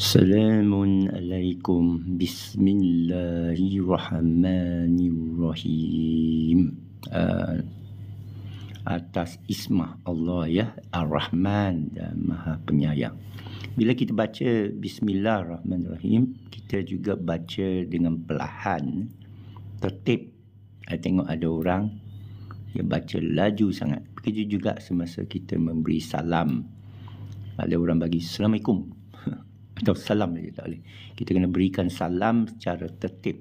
السلام عليكم بسم الله الرحمن الرحيم atas isma Allah ya Ar-Rahman dan Maha Penyayang. Bila kita baca Bismillahirrahmanirrahim, kita juga baca dengan perlahan tertib. Saya ah, tengok ada orang yang baca laju sangat. Begitu juga semasa kita memberi salam. Ada orang bagi Assalamualaikum atau salam saja tak boleh. Kita kena berikan salam secara tertib.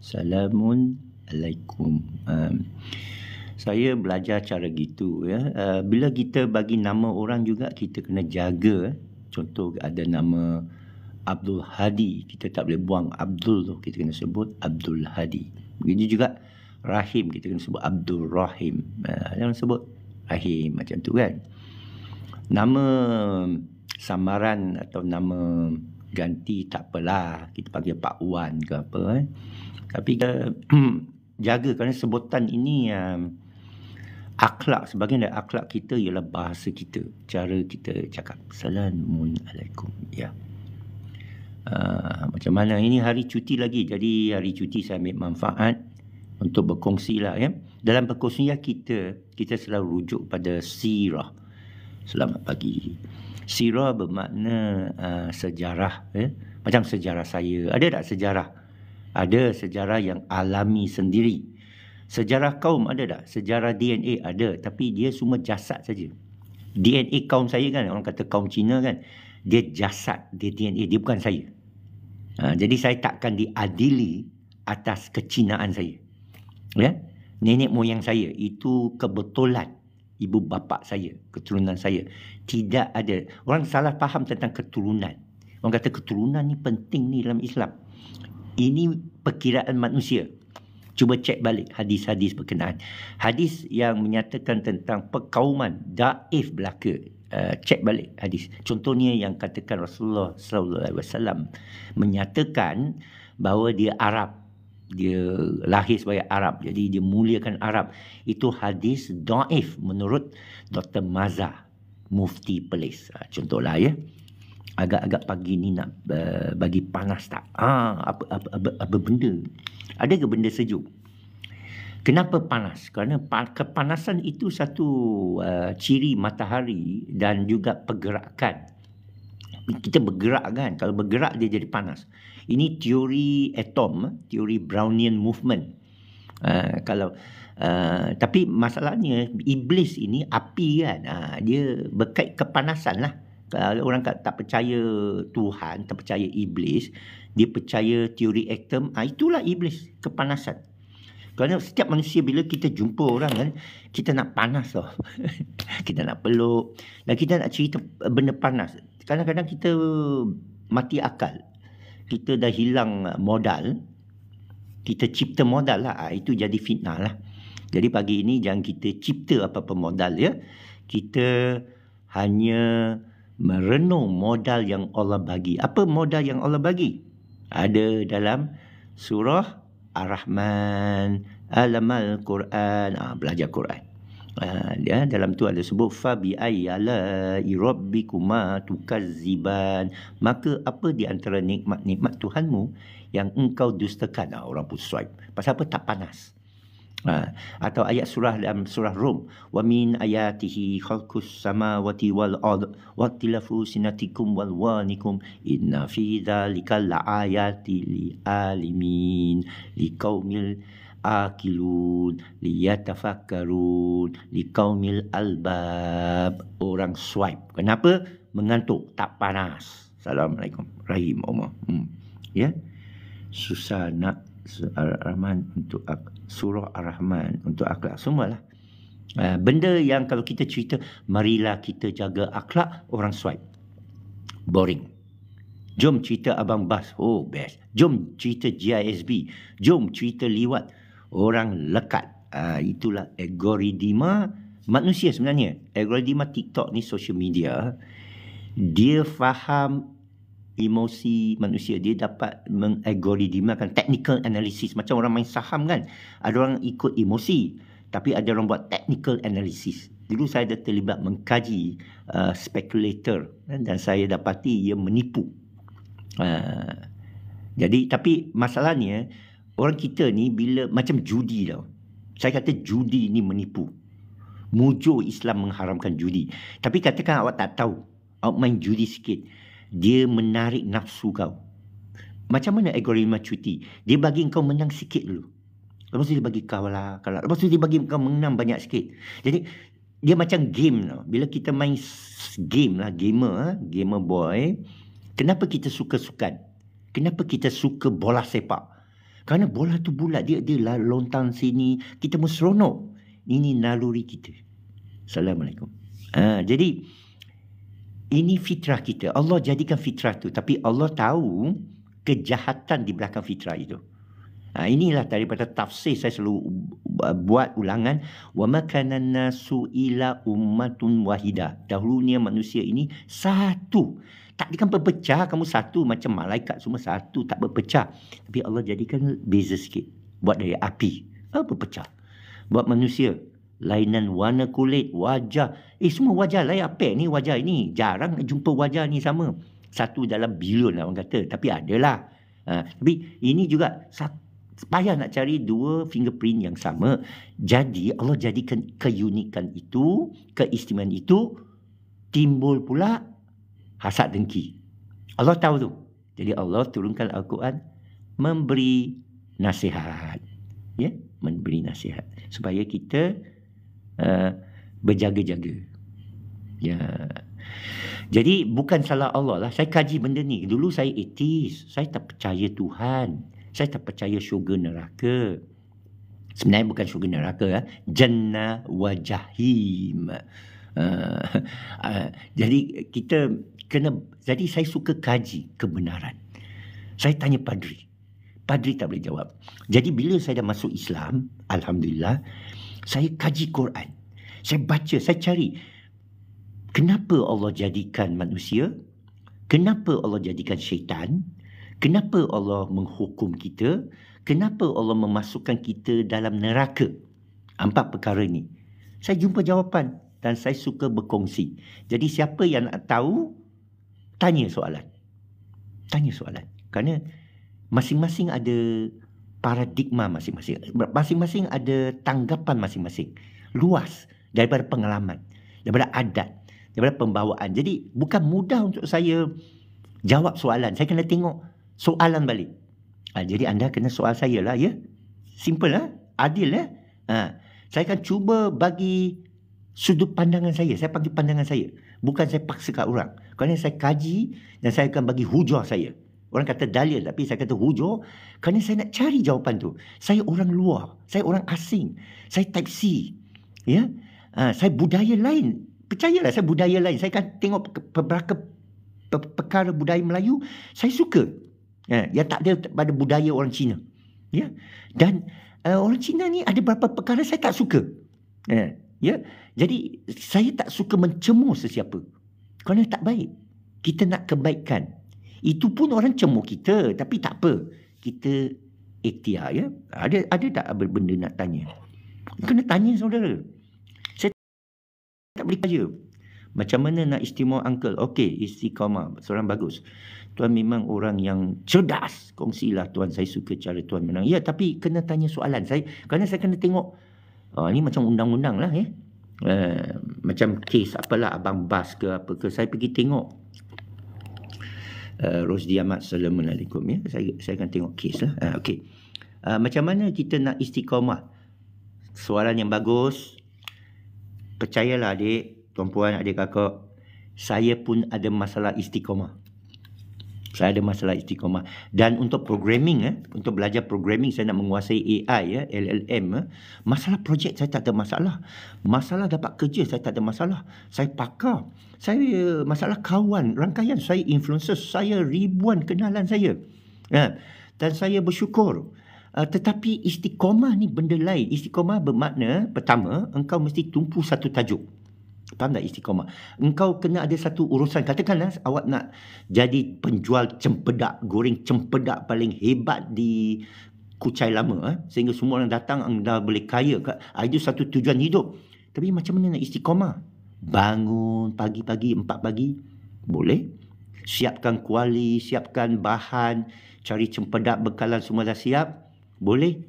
Salamun alaikum. Um, saya belajar cara gitu ya. Uh, bila kita bagi nama orang juga kita kena jaga. Eh. Contoh ada nama Abdul Hadi, kita tak boleh buang Abdul tu, kita kena sebut Abdul Hadi. Begitu juga Rahim, kita kena sebut Abdul Rahim. Uh, jangan sebut Rahim macam tu kan. Nama samaran atau nama ganti tak apalah kita panggil Pak Wan ke apa eh. tapi kita jaga kerana sebutan ini um, akhlak sebagian dari akhlak kita ialah bahasa kita cara kita cakap Assalamualaikum ya uh, macam mana ini hari cuti lagi jadi hari cuti saya ambil manfaat untuk berkongsi lah ya dalam perkongsian kita kita selalu rujuk pada sirah selamat pagi Sira bermakna uh, sejarah. Eh? Macam sejarah saya. Ada tak sejarah? Ada sejarah yang alami sendiri. Sejarah kaum ada tak? Sejarah DNA ada. Tapi dia semua jasad saja. DNA kaum saya kan. Orang kata kaum Cina kan. Dia jasad. Dia DNA. Dia bukan saya. Ha, jadi saya takkan diadili atas kecinaan saya. Ya? Nenek moyang saya. Itu kebetulan ibu bapa saya, keturunan saya. Tidak ada. Orang salah faham tentang keturunan. Orang kata keturunan ni penting ni dalam Islam. Ini perkiraan manusia. Cuba cek balik hadis-hadis berkenaan. Hadis yang menyatakan tentang perkauman daif belaka. Uh, cek balik hadis. Contohnya yang katakan Rasulullah SAW menyatakan bahawa dia Arab dia lahir sebagai Arab jadi dia muliakan Arab itu hadis daif menurut Dr. Maza mufti Pelis ah, contohlah ya agak-agak pagi ni nak uh, bagi panas tak ah apa apa, apa, apa benda ada ke benda sejuk kenapa panas kerana kepanasan itu satu uh, ciri matahari dan juga pergerakan kita bergerak kan kalau bergerak dia jadi panas ini teori atom teori brownian movement uh, kalau uh, tapi masalahnya iblis ini api kan uh, dia berkait kepanasan lah kalau orang tak percaya Tuhan tak percaya iblis dia percaya teori atom uh, itulah iblis kepanasan kerana setiap manusia bila kita jumpa orang kan kita nak panas tau kita nak peluk dan kita nak cerita benda panas kadang-kadang kita mati akal kita dah hilang ah, modal kita cipta modal lah ah, itu jadi fitnah lah jadi pagi ini jangan kita cipta apa-apa modal ya kita hanya merenung modal yang Allah bagi apa modal yang Allah bagi ada dalam surah Ar-Rahman Alamal Quran ah, belajar Quran Ah, ya dalam tu ada sebut fa bi ayyala rabbikuma tukazziban maka apa di antara nikmat-nikmat Tuhanmu yang engkau dustakan ah, orang pun swipe pasal apa tak panas ha. atau ayat surah dalam surah Rom, wamin min ayatihi khalqus samawati wal ard wati lafu sinatikum wal wanikum inna fi dhalika alimin li akilun liyatafakkarun likaumil albab orang swipe kenapa mengantuk tak panas assalamualaikum rahim allah hmm. ya susah nak rahman untuk ak- surah ar-rahman untuk akhlak semualah uh, benda yang kalau kita cerita marilah kita jaga akhlak orang swipe boring jom cerita abang bas oh best jom cerita GISB jom cerita liwat orang lekat. Uh, itulah algoritma manusia sebenarnya. Algoritma TikTok ni social media. Dia faham emosi manusia. Dia dapat mengalgoritmakan technical analysis. Macam orang main saham kan. Ada orang ikut emosi. Tapi ada orang buat technical analysis. Dulu saya ada terlibat mengkaji uh, speculator. Kan? Dan saya dapati ia menipu. Uh, jadi tapi masalahnya... Uh, Orang kita ni bila macam judi tau. Saya kata judi ni menipu. Mujur Islam mengharamkan judi. Tapi katakan awak tak tahu. Awak main judi sikit. Dia menarik nafsu kau. Macam mana algoritma cuti? Dia bagi kau menang sikit dulu. Lepas tu dia bagi kau lah. kalau. Lah. Lepas tu dia bagi kau menang banyak sikit. Jadi dia macam game tau. Bila kita main game lah. Gamer. Eh, gamer boy. Kenapa kita suka sukan? Kenapa kita suka bola sepak? Kerana bola tu bulat dia dia lah lontang sini kita mesti seronok. Ini naluri kita. Assalamualaikum. Ha, jadi ini fitrah kita. Allah jadikan fitrah tu tapi Allah tahu kejahatan di belakang fitrah itu. Ha, inilah daripada tafsir saya selalu buat ulangan wa makana nasu ila ummatun wahida. Dahulunya manusia ini satu. Tak kan berpecah kamu satu macam malaikat semua satu tak berpecah tapi Allah jadikan beza sikit buat dari api apa ah, berpecah buat manusia lainan warna kulit wajah eh semua wajah lain apa ni wajah ini jarang jumpa wajah ni sama satu dalam bilion lah orang kata tapi adalah ha, tapi ini juga payah nak cari dua fingerprint yang sama jadi Allah jadikan keunikan itu keistimewaan itu timbul pula hasad dengki. Allah tahu tu. Jadi Allah turunkan Al-Quran memberi nasihat. Ya, memberi nasihat supaya kita uh, berjaga-jaga. Ya. Jadi bukan salah Allah lah. Saya kaji benda ni. Dulu saya etis. Saya tak percaya Tuhan. Saya tak percaya syurga neraka. Sebenarnya bukan syurga neraka. Ya. Jannah wa jahim uh, jadi kita kena jadi saya suka kaji kebenaran saya tanya padri padri tak boleh jawab jadi bila saya dah masuk Islam alhamdulillah saya kaji Quran saya baca saya cari kenapa Allah jadikan manusia kenapa Allah jadikan syaitan kenapa Allah menghukum kita kenapa Allah memasukkan kita dalam neraka empat perkara ni saya jumpa jawapan dan saya suka berkongsi. Jadi siapa yang nak tahu tanya soalan. Tanya soalan. Kerana masing-masing ada paradigma masing-masing. Masing-masing ada tanggapan masing-masing. Luas daripada pengalaman, daripada adat, daripada pembawaan. Jadi bukan mudah untuk saya jawab soalan. Saya kena tengok soalan balik. Ha, jadi anda kena soal saya lah ya. Simple lah. Adil lah. Ha. Saya akan cuba bagi sudut pandangan saya saya panggil pandangan saya bukan saya paksa kat orang kerana saya kaji dan saya akan bagi hujah saya orang kata dalil tapi saya kata hujah kerana saya nak cari jawapan tu saya orang luar saya orang asing saya type C ya ha, saya budaya lain percayalah saya budaya lain saya kan tengok beberapa pe- pe- perkara budaya Melayu saya suka ya, yang tak ada pada budaya orang Cina ya dan uh, orang Cina ni ada beberapa perkara saya tak suka ya Ya. Jadi saya tak suka mencemuh sesiapa. Kerana tak baik. Kita nak kebaikan. Itu pun orang cemuh kita tapi tak apa. Kita etia, ya. Ada ada tak benda nak tanya? Kena tanya saudara. Saya tak boleh kaya. Macam mana nak istimewa uncle? Okey, istiqamah. Seorang bagus. Tuan memang orang yang cerdas. Kongsilah tuan. Saya suka cara tuan menang. Ya, tapi kena tanya soalan. Saya, kerana saya kena tengok Oh, ah, ini macam undang-undang lah ya. Eh. Uh, macam kes apalah abang bas ke apa ke saya pergi tengok uh, Rosdi Ahmad Salamun Alaikum ya saya saya akan tengok kes lah uh, okey uh, macam mana kita nak istiqamah soalan yang bagus percayalah adik tuan-puan adik kakak saya pun ada masalah istiqamah saya ada masalah istiqomah dan untuk programming eh untuk belajar programming saya nak menguasai AI ya eh, LLM eh, masalah projek saya tak ada masalah masalah dapat kerja saya tak ada masalah saya pakar saya masalah kawan rangkaian saya influencer saya ribuan kenalan saya eh, dan saya bersyukur Uh, tetapi istiqomah ni benda lain. Istiqomah bermakna pertama engkau mesti tumpu satu tajuk. Faham tak istiqamah? Engkau kena ada satu urusan. Katakanlah eh, awak nak jadi penjual cempedak, goreng cempedak paling hebat di kucai lama. Eh? Sehingga semua orang datang anda boleh kaya. Ah, itu satu tujuan hidup. Tapi macam mana nak istiqamah? Bangun pagi-pagi, empat pagi. Boleh. Siapkan kuali, siapkan bahan. Cari cempedak, bekalan semua dah siap. Boleh.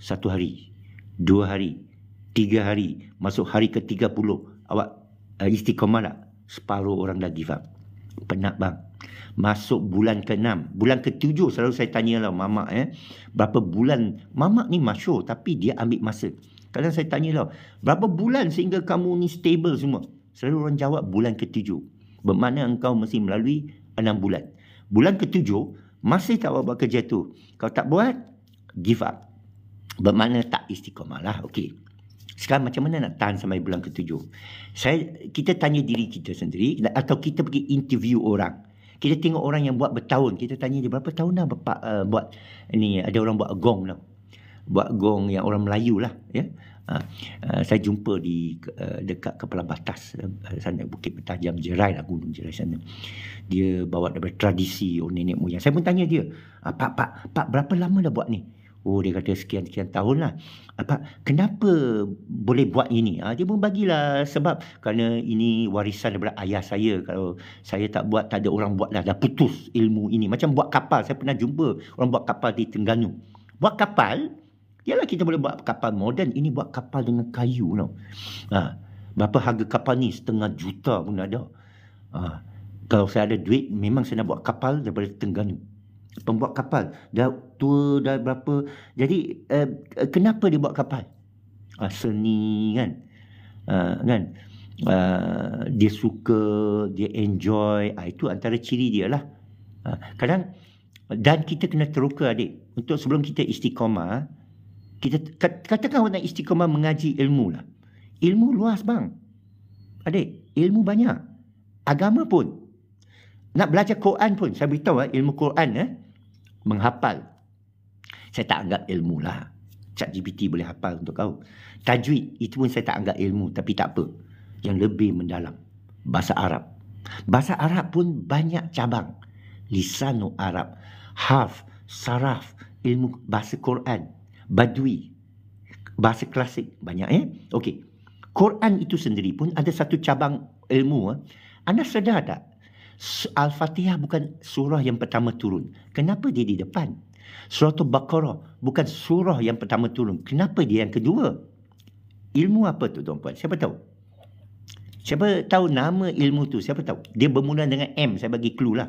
Satu hari. Dua hari. Tiga hari. Masuk hari ke-30 awak uh, istiqomah lah separuh orang dah give up penat bang masuk bulan ke-6 bulan ke-7 selalu saya tanya lah mamak eh berapa bulan mamak ni masyur tapi dia ambil masa kadang saya tanya lah berapa bulan sehingga kamu ni stable semua selalu orang jawab bulan ke-7 bermakna engkau mesti melalui 6 bulan bulan ke-7 masih tak buat kerja tu kau tak buat give up bermakna tak istiqomah lah okey sekarang macam mana nak tahan sampai bulan ketujuh? Saya kita tanya diri kita sendiri lah, atau kita pergi interview orang. Kita tengok orang yang buat bertahun, kita tanya dia berapa tahun dah bapak uh, buat ni ada orang buat gong tau. Buat gong yang orang Melayu lah ya. Uh, uh, saya jumpa di uh, dekat kepala batas uh, sana Bukit petajam Jerai lah Gunung Jerai sana. Dia bawa daripada tradisi oh, nenek moyang. Saya pun tanya dia, ah, pak pak pak berapa lama dah buat ni? Oh dia kata sekian-sekian tahun lah. Apa, kenapa boleh buat ini? Ha, dia pun bagilah sebab kerana ini warisan daripada ayah saya. Kalau saya tak buat, tak ada orang buat lah. Dah putus ilmu ini. Macam buat kapal. Saya pernah jumpa orang buat kapal di Tengganu. Buat kapal, ialah kita boleh buat kapal moden. Ini buat kapal dengan kayu. No. Ha, ah, berapa harga kapal ni? Setengah juta pun ada. Ha, kalau saya ada duit, memang saya nak buat kapal daripada Tengganu pembuat kapal dah tua dah berapa jadi uh, kenapa dia buat kapal uh, seni kan uh, kan uh, dia suka dia enjoy uh, itu antara ciri dia lah uh, kadang dan kita kena teruka adik untuk sebelum kita istiqamah kita katakan orang istiqamah mengaji ilmu lah ilmu luas bang adik ilmu banyak agama pun nak belajar Quran pun saya beritahu ilmu Quran eh menghafal. Saya tak anggap ilmu lah. Chat GPT boleh hafal untuk kau. Tajwid, itu pun saya tak anggap ilmu. Tapi tak apa. Yang lebih mendalam. Bahasa Arab. Bahasa Arab pun banyak cabang. Lisanu Arab. Haf. Saraf. Ilmu bahasa Quran. Badui. Bahasa klasik. Banyak eh. Okey. Quran itu sendiri pun ada satu cabang ilmu. Eh. Anda sedar tak? Al-Fatihah bukan surah yang pertama turun. Kenapa dia di depan? Surah Al-Baqarah bukan surah yang pertama turun. Kenapa dia yang kedua? Ilmu apa tu tuan puan? Siapa tahu? Siapa tahu nama ilmu tu? Siapa tahu? Dia bermula dengan M. Saya bagi clue lah.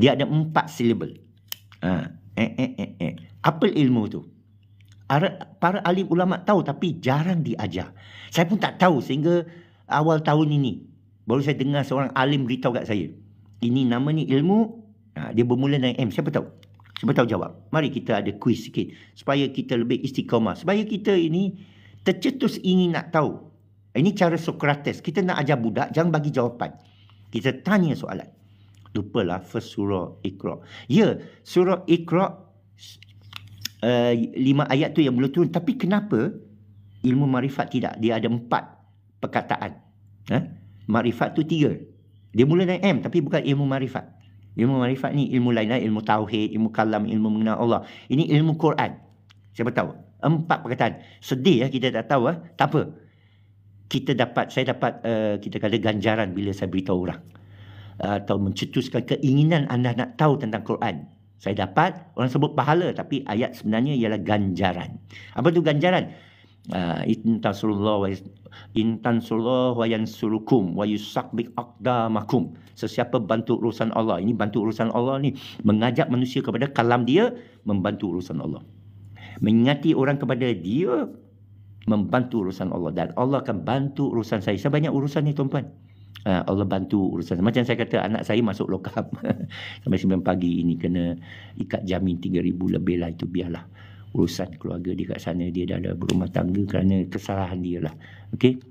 Dia ada empat syllable. Ha. Eh, eh, eh, eh. Apa ilmu tu? Para alim ulama tahu tapi jarang diajar. Saya pun tak tahu sehingga awal tahun ini. Baru saya dengar seorang alim beritahu kat saya. Ini nama ni ilmu. Ha, dia bermula dengan M. Siapa tahu? Siapa tahu jawab? Mari kita ada kuis sikit. Supaya kita lebih istiqamah. Supaya kita ini tercetus ingin nak tahu. Ini cara Socrates. Kita nak ajar budak, jangan bagi jawapan. Kita tanya soalan. Lupalah first surah Iqra. Ya, surah Iqra uh, lima ayat tu yang belum turun. Tapi kenapa ilmu marifat tidak? Dia ada empat perkataan. Ha? Marifat tu tiga. Dia mula dengan M tapi bukan ilmu marifat. Ilmu marifat ni ilmu lain lah. Ilmu tauhid, ilmu kalam, ilmu mengenal Allah. Ini ilmu Quran. Siapa tahu? Empat perkataan. Sedih lah kita tak tahu lah. Tak apa. Kita dapat, saya dapat uh, kita kata ganjaran bila saya beritahu orang. Uh, atau mencetuskan keinginan anda nak tahu tentang Quran. Saya dapat, orang sebut pahala tapi ayat sebenarnya ialah ganjaran. Apa tu Ganjaran. Uh, ah, in tansurullah wa yansurukum wa yusakbik akdamakum. Sesiapa bantu urusan Allah. Ini bantu urusan Allah ni. Mengajak manusia kepada kalam dia, membantu urusan Allah. Mengingati orang kepada dia, membantu urusan Allah. Dan Allah akan bantu urusan saya. Saya banyak urusan ni tuan-puan. Ah, Allah bantu urusan Macam saya kata Anak saya masuk lokap Sampai 9 pagi ini Kena ikat jamin 3000 lebih lah Itu biarlah urusan keluarga dia kat sana dia dah ada berumah tangga kerana kesalahan dia lah okey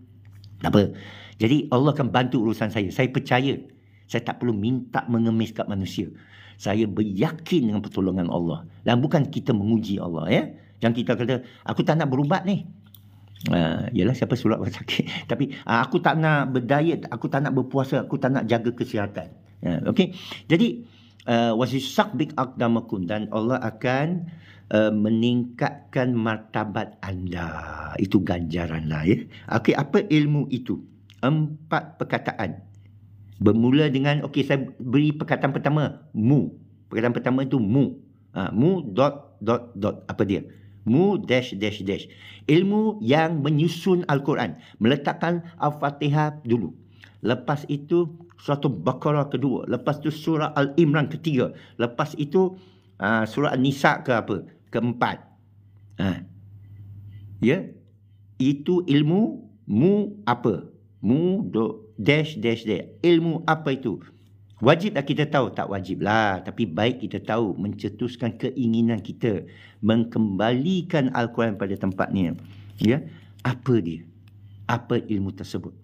tak apa jadi Allah akan bantu urusan saya saya percaya saya tak perlu minta mengemis kat manusia saya beryakin dengan pertolongan Allah dan bukan kita menguji Allah ya Yang kita kata aku tak nak berubat ni Uh, yalah siapa sulap orang sakit Tapi uh, aku tak nak berdiet Aku tak nak berpuasa Aku tak nak jaga kesihatan uh, ha, Okay Jadi uh, Wasisak bik Dan Allah akan uh, meningkatkan martabat anda. Itu ganjaran lah ya. Okey, apa ilmu itu? Empat perkataan. Bermula dengan, okey saya beri perkataan pertama, mu. Perkataan pertama itu mu. Uh, mu dot dot dot. Apa dia? Mu dash dash dash. Ilmu yang menyusun Al-Quran. Meletakkan Al-Fatihah dulu. Lepas itu, surah Baqarah kedua. Lepas itu surah Al-Imran ketiga. Lepas itu, ha, ah, surah Nisa ke apa? Keempat. Ha. Ya? Itu ilmu mu apa? Mu do dash dash dash. Ilmu apa itu? Wajiblah kita tahu. Tak wajiblah. Tapi baik kita tahu. Mencetuskan keinginan kita. mengembalikan Al-Quran pada tempatnya. Ya? Apa dia? Apa ilmu tersebut?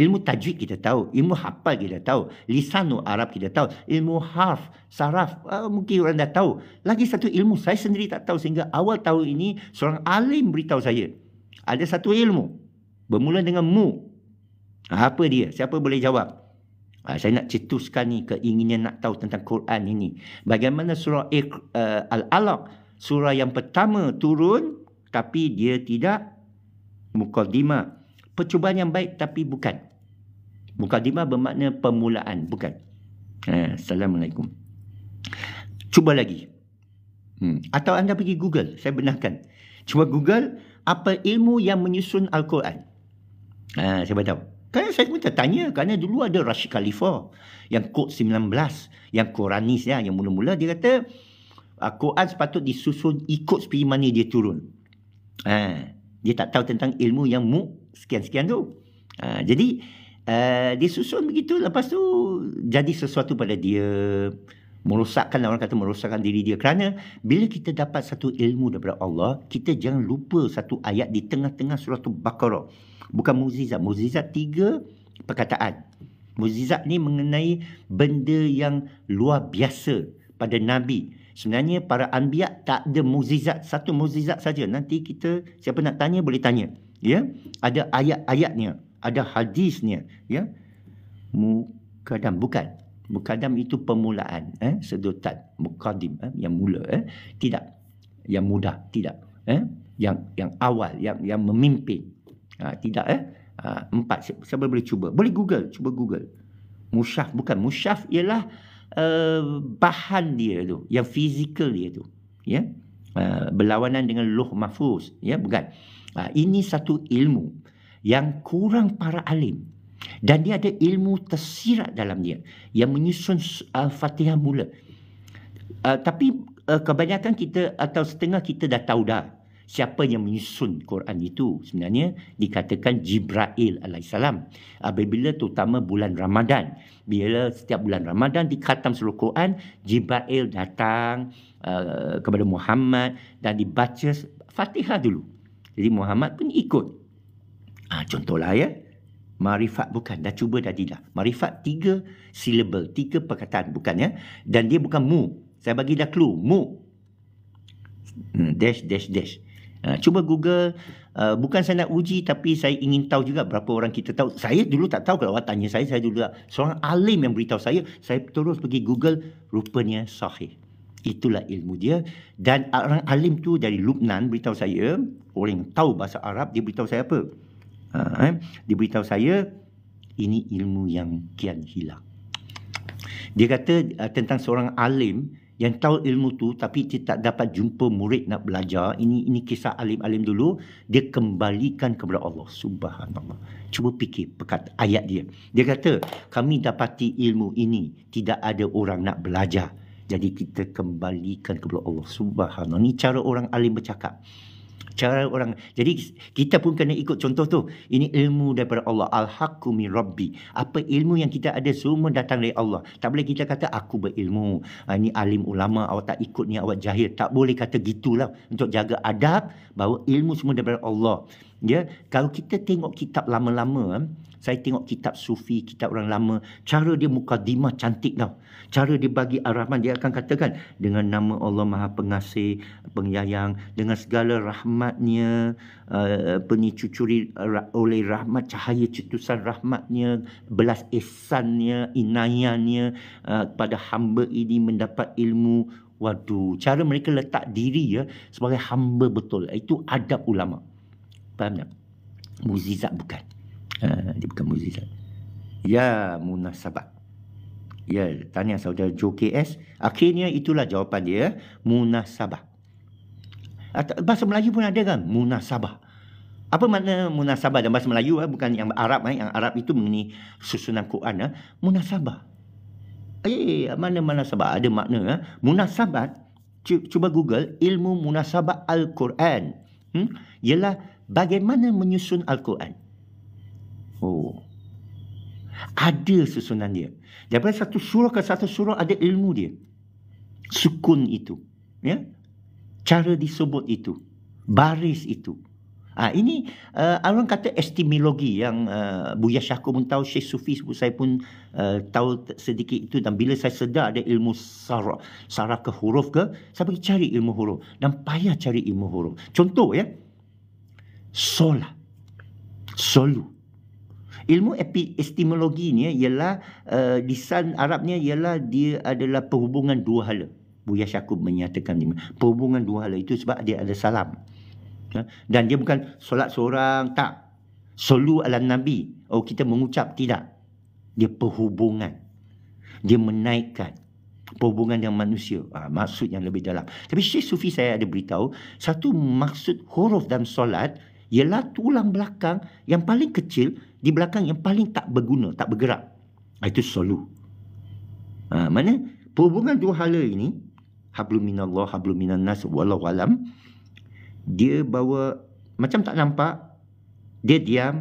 ilmu tajwid kita tahu, ilmu hafal kita tahu, lisanu Arab kita tahu, ilmu harf, saraf, uh, mungkin orang dah tahu. Lagi satu ilmu saya sendiri tak tahu sehingga awal tahun ini seorang alim beritahu saya. Ada satu ilmu bermula dengan mu. Apa dia? Siapa boleh jawab? Uh, saya nak cetuskan ni keinginan nak tahu tentang Quran ini. Bagaimana surah uh, Al-Alaq, surah yang pertama turun tapi dia tidak mukadimah. percubaan yang baik tapi bukan Mukadimah bermakna permulaan, bukan. Ha, Assalamualaikum. Cuba lagi. Hmm. Atau anda pergi Google, saya benarkan. Cuba Google, apa ilmu yang menyusun Al-Quran? Ha, saya beritahu. Kan saya pun tertanya, kerana dulu ada Rashid Khalifah yang kod 19, yang Quranis ya, yang mula-mula dia kata Al-Quran ah, sepatut disusun ikut seperti mana dia turun. Ha, dia tak tahu tentang ilmu yang mu sekian-sekian tu. Ha, jadi Eh, dia susun begitu lepas tu jadi sesuatu pada dia merosakkan orang kata merosakkan diri dia kerana bila kita dapat satu ilmu daripada Allah kita jangan lupa satu ayat di tengah-tengah surah tu baqarah bukan mukjizat mukjizat tiga perkataan mukjizat ni mengenai benda yang luar biasa pada nabi sebenarnya para anbiya tak ada mukjizat satu mukjizat saja nanti kita siapa nak tanya boleh tanya ya ada ayat-ayatnya ada hadisnya ya mukadam bukan mukadam itu permulaan eh sedutan mukadim eh? yang mula eh tidak yang mudah tidak eh yang yang awal yang yang memimpin ha, tidak eh ha, empat si- siapa boleh cuba boleh google cuba google musyaf bukan musyaf ialah uh, bahan dia tu yang fizikal dia tu ya uh, berlawanan dengan loh mahfuz ya bukan ha, ini satu ilmu yang kurang para alim dan dia ada ilmu tersirat dalam dia yang menyusun uh, Fatihah mula. Uh, tapi uh, kebanyakan kita atau setengah kita dah tahu dah siapa yang menyusun Quran itu sebenarnya dikatakan Jibril alaihissalam apabila terutama bulan Ramadan bila setiap bulan Ramadan dikhatam seluruh Quran Jibrail datang uh, kepada Muhammad dan dibaca Fatihah dulu jadi Muhammad pun ikut Ha, contohlah ya. Marifat bukan. Dah cuba dah tidak. Marifat tiga syllable. Tiga perkataan. Bukan ya. Dan dia bukan mu. Saya bagi dah clue. Mu. Hmm, dash, dash, dash. Ha, cuba Google. Uh, bukan saya nak uji tapi saya ingin tahu juga berapa orang kita tahu. Saya dulu tak tahu kalau orang tanya saya, saya dulu tak. Seorang alim yang beritahu saya, saya terus pergi Google, rupanya sahih. Itulah ilmu dia. Dan orang alim tu dari Lubnan beritahu saya, orang yang tahu bahasa Arab, dia beritahu saya apa? Ha, eh, dia beritahu saya ini ilmu yang kian hilang. Dia kata uh, tentang seorang alim yang tahu ilmu tu tapi dia tak dapat jumpa murid nak belajar. Ini ini kisah alim-alim dulu. Dia kembalikan kepada Allah. Subhanallah. Cuba fikir pekat ayat dia. Dia kata, kami dapati ilmu ini. Tidak ada orang nak belajar. Jadi kita kembalikan kepada Allah. Subhanallah. Ini cara orang alim bercakap cara orang jadi kita pun kena ikut contoh tu ini ilmu daripada Allah al-haqqu min rabbi apa ilmu yang kita ada semua datang dari Allah tak boleh kita kata aku berilmu ha, ini alim ulama awak tak ikut ni awak jahil tak boleh kata gitulah untuk jaga adab bahawa ilmu semua daripada Allah ya kalau kita tengok kitab lama-lama eh, saya tengok kitab sufi kitab orang lama cara dia mukadimah cantik tau cara dia bagi ar dia akan katakan dengan nama Allah Maha Pengasih, Penyayang dengan segala rahmatnya uh, apa uh, oleh rahmat cahaya cetusan rahmatnya belas esannya, inayahnya uh, eh, pada hamba ini mendapat ilmu waduh cara mereka letak diri ya sebagai hamba betul itu adab ulama faham tak muzizat bukan uh, dia bukan muzizat ya munasabat. Ya, tanya saudara Joe KS. Akhirnya itulah jawapan dia. Munasabah. Bahasa Melayu pun ada kan? Munasabah. Apa makna munasabah dalam bahasa Melayu? Eh? Bukan yang Arab. Eh? Yang Arab itu mengenai susunan Quran. Eh? Munasabah. Eh, mana munasabah? Ada makna. Munasabah. Cuba Google. Ilmu munasabah Al-Quran. Hmm? Ialah bagaimana menyusun Al-Quran. Oh, ada susunan dia. Daripada satu surah ke satu surah ada ilmu dia. Sukun itu. Ya? Cara disebut itu. Baris itu. Ha, ini uh, orang kata estimologi yang uh, Buya Syakur pun tahu, Syekh Sufi saya pun uh, tahu sedikit itu. Dan bila saya sedar ada ilmu sarah saraf ke huruf ke, saya pergi cari ilmu huruf. Dan payah cari ilmu huruf. Contoh ya, solah, solu ilmu epistemologi ni ialah uh, eh, disan Arabnya ialah dia adalah perhubungan dua hala. Buya Syakub menyatakan ini. Perhubungan dua hala itu sebab dia ada salam. Ya. Dan dia bukan solat seorang, tak. Solu ala Nabi. Oh kita mengucap, tidak. Dia perhubungan. Dia menaikkan perhubungan dengan manusia. Ha, ah, maksud yang lebih dalam. Tapi Syekh Sufi saya ada beritahu, satu maksud huruf dalam solat, ialah tulang belakang yang paling kecil di belakang yang paling tak berguna, tak bergerak. Ah, itu solu. Ha, mana perhubungan dua hala ini, hablum minallah, hablum minannas, walau walam, dia bawa macam tak nampak, dia diam,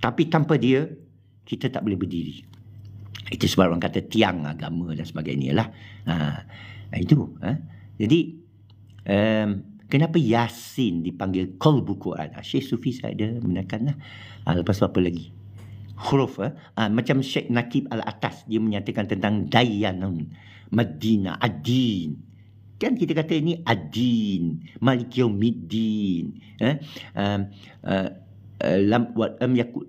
tapi tanpa dia, kita tak boleh berdiri. Itu sebab orang kata tiang agama dan sebagainya lah. Ha, itu. Ha. Jadi, um, kenapa Yasin dipanggil kolbu Quran? Ah, Syekh Sufi saya ada menekanlah. Ha, ah, lepas tu apa lagi? Huruf eh? ha, macam Syekh Nakib al-Atas dia menyatakan tentang Dayanun Madinah Adin. Kan kita kata ini Adin, Malik Yawmiddin. Eh? Um, uh, lam wat am yakul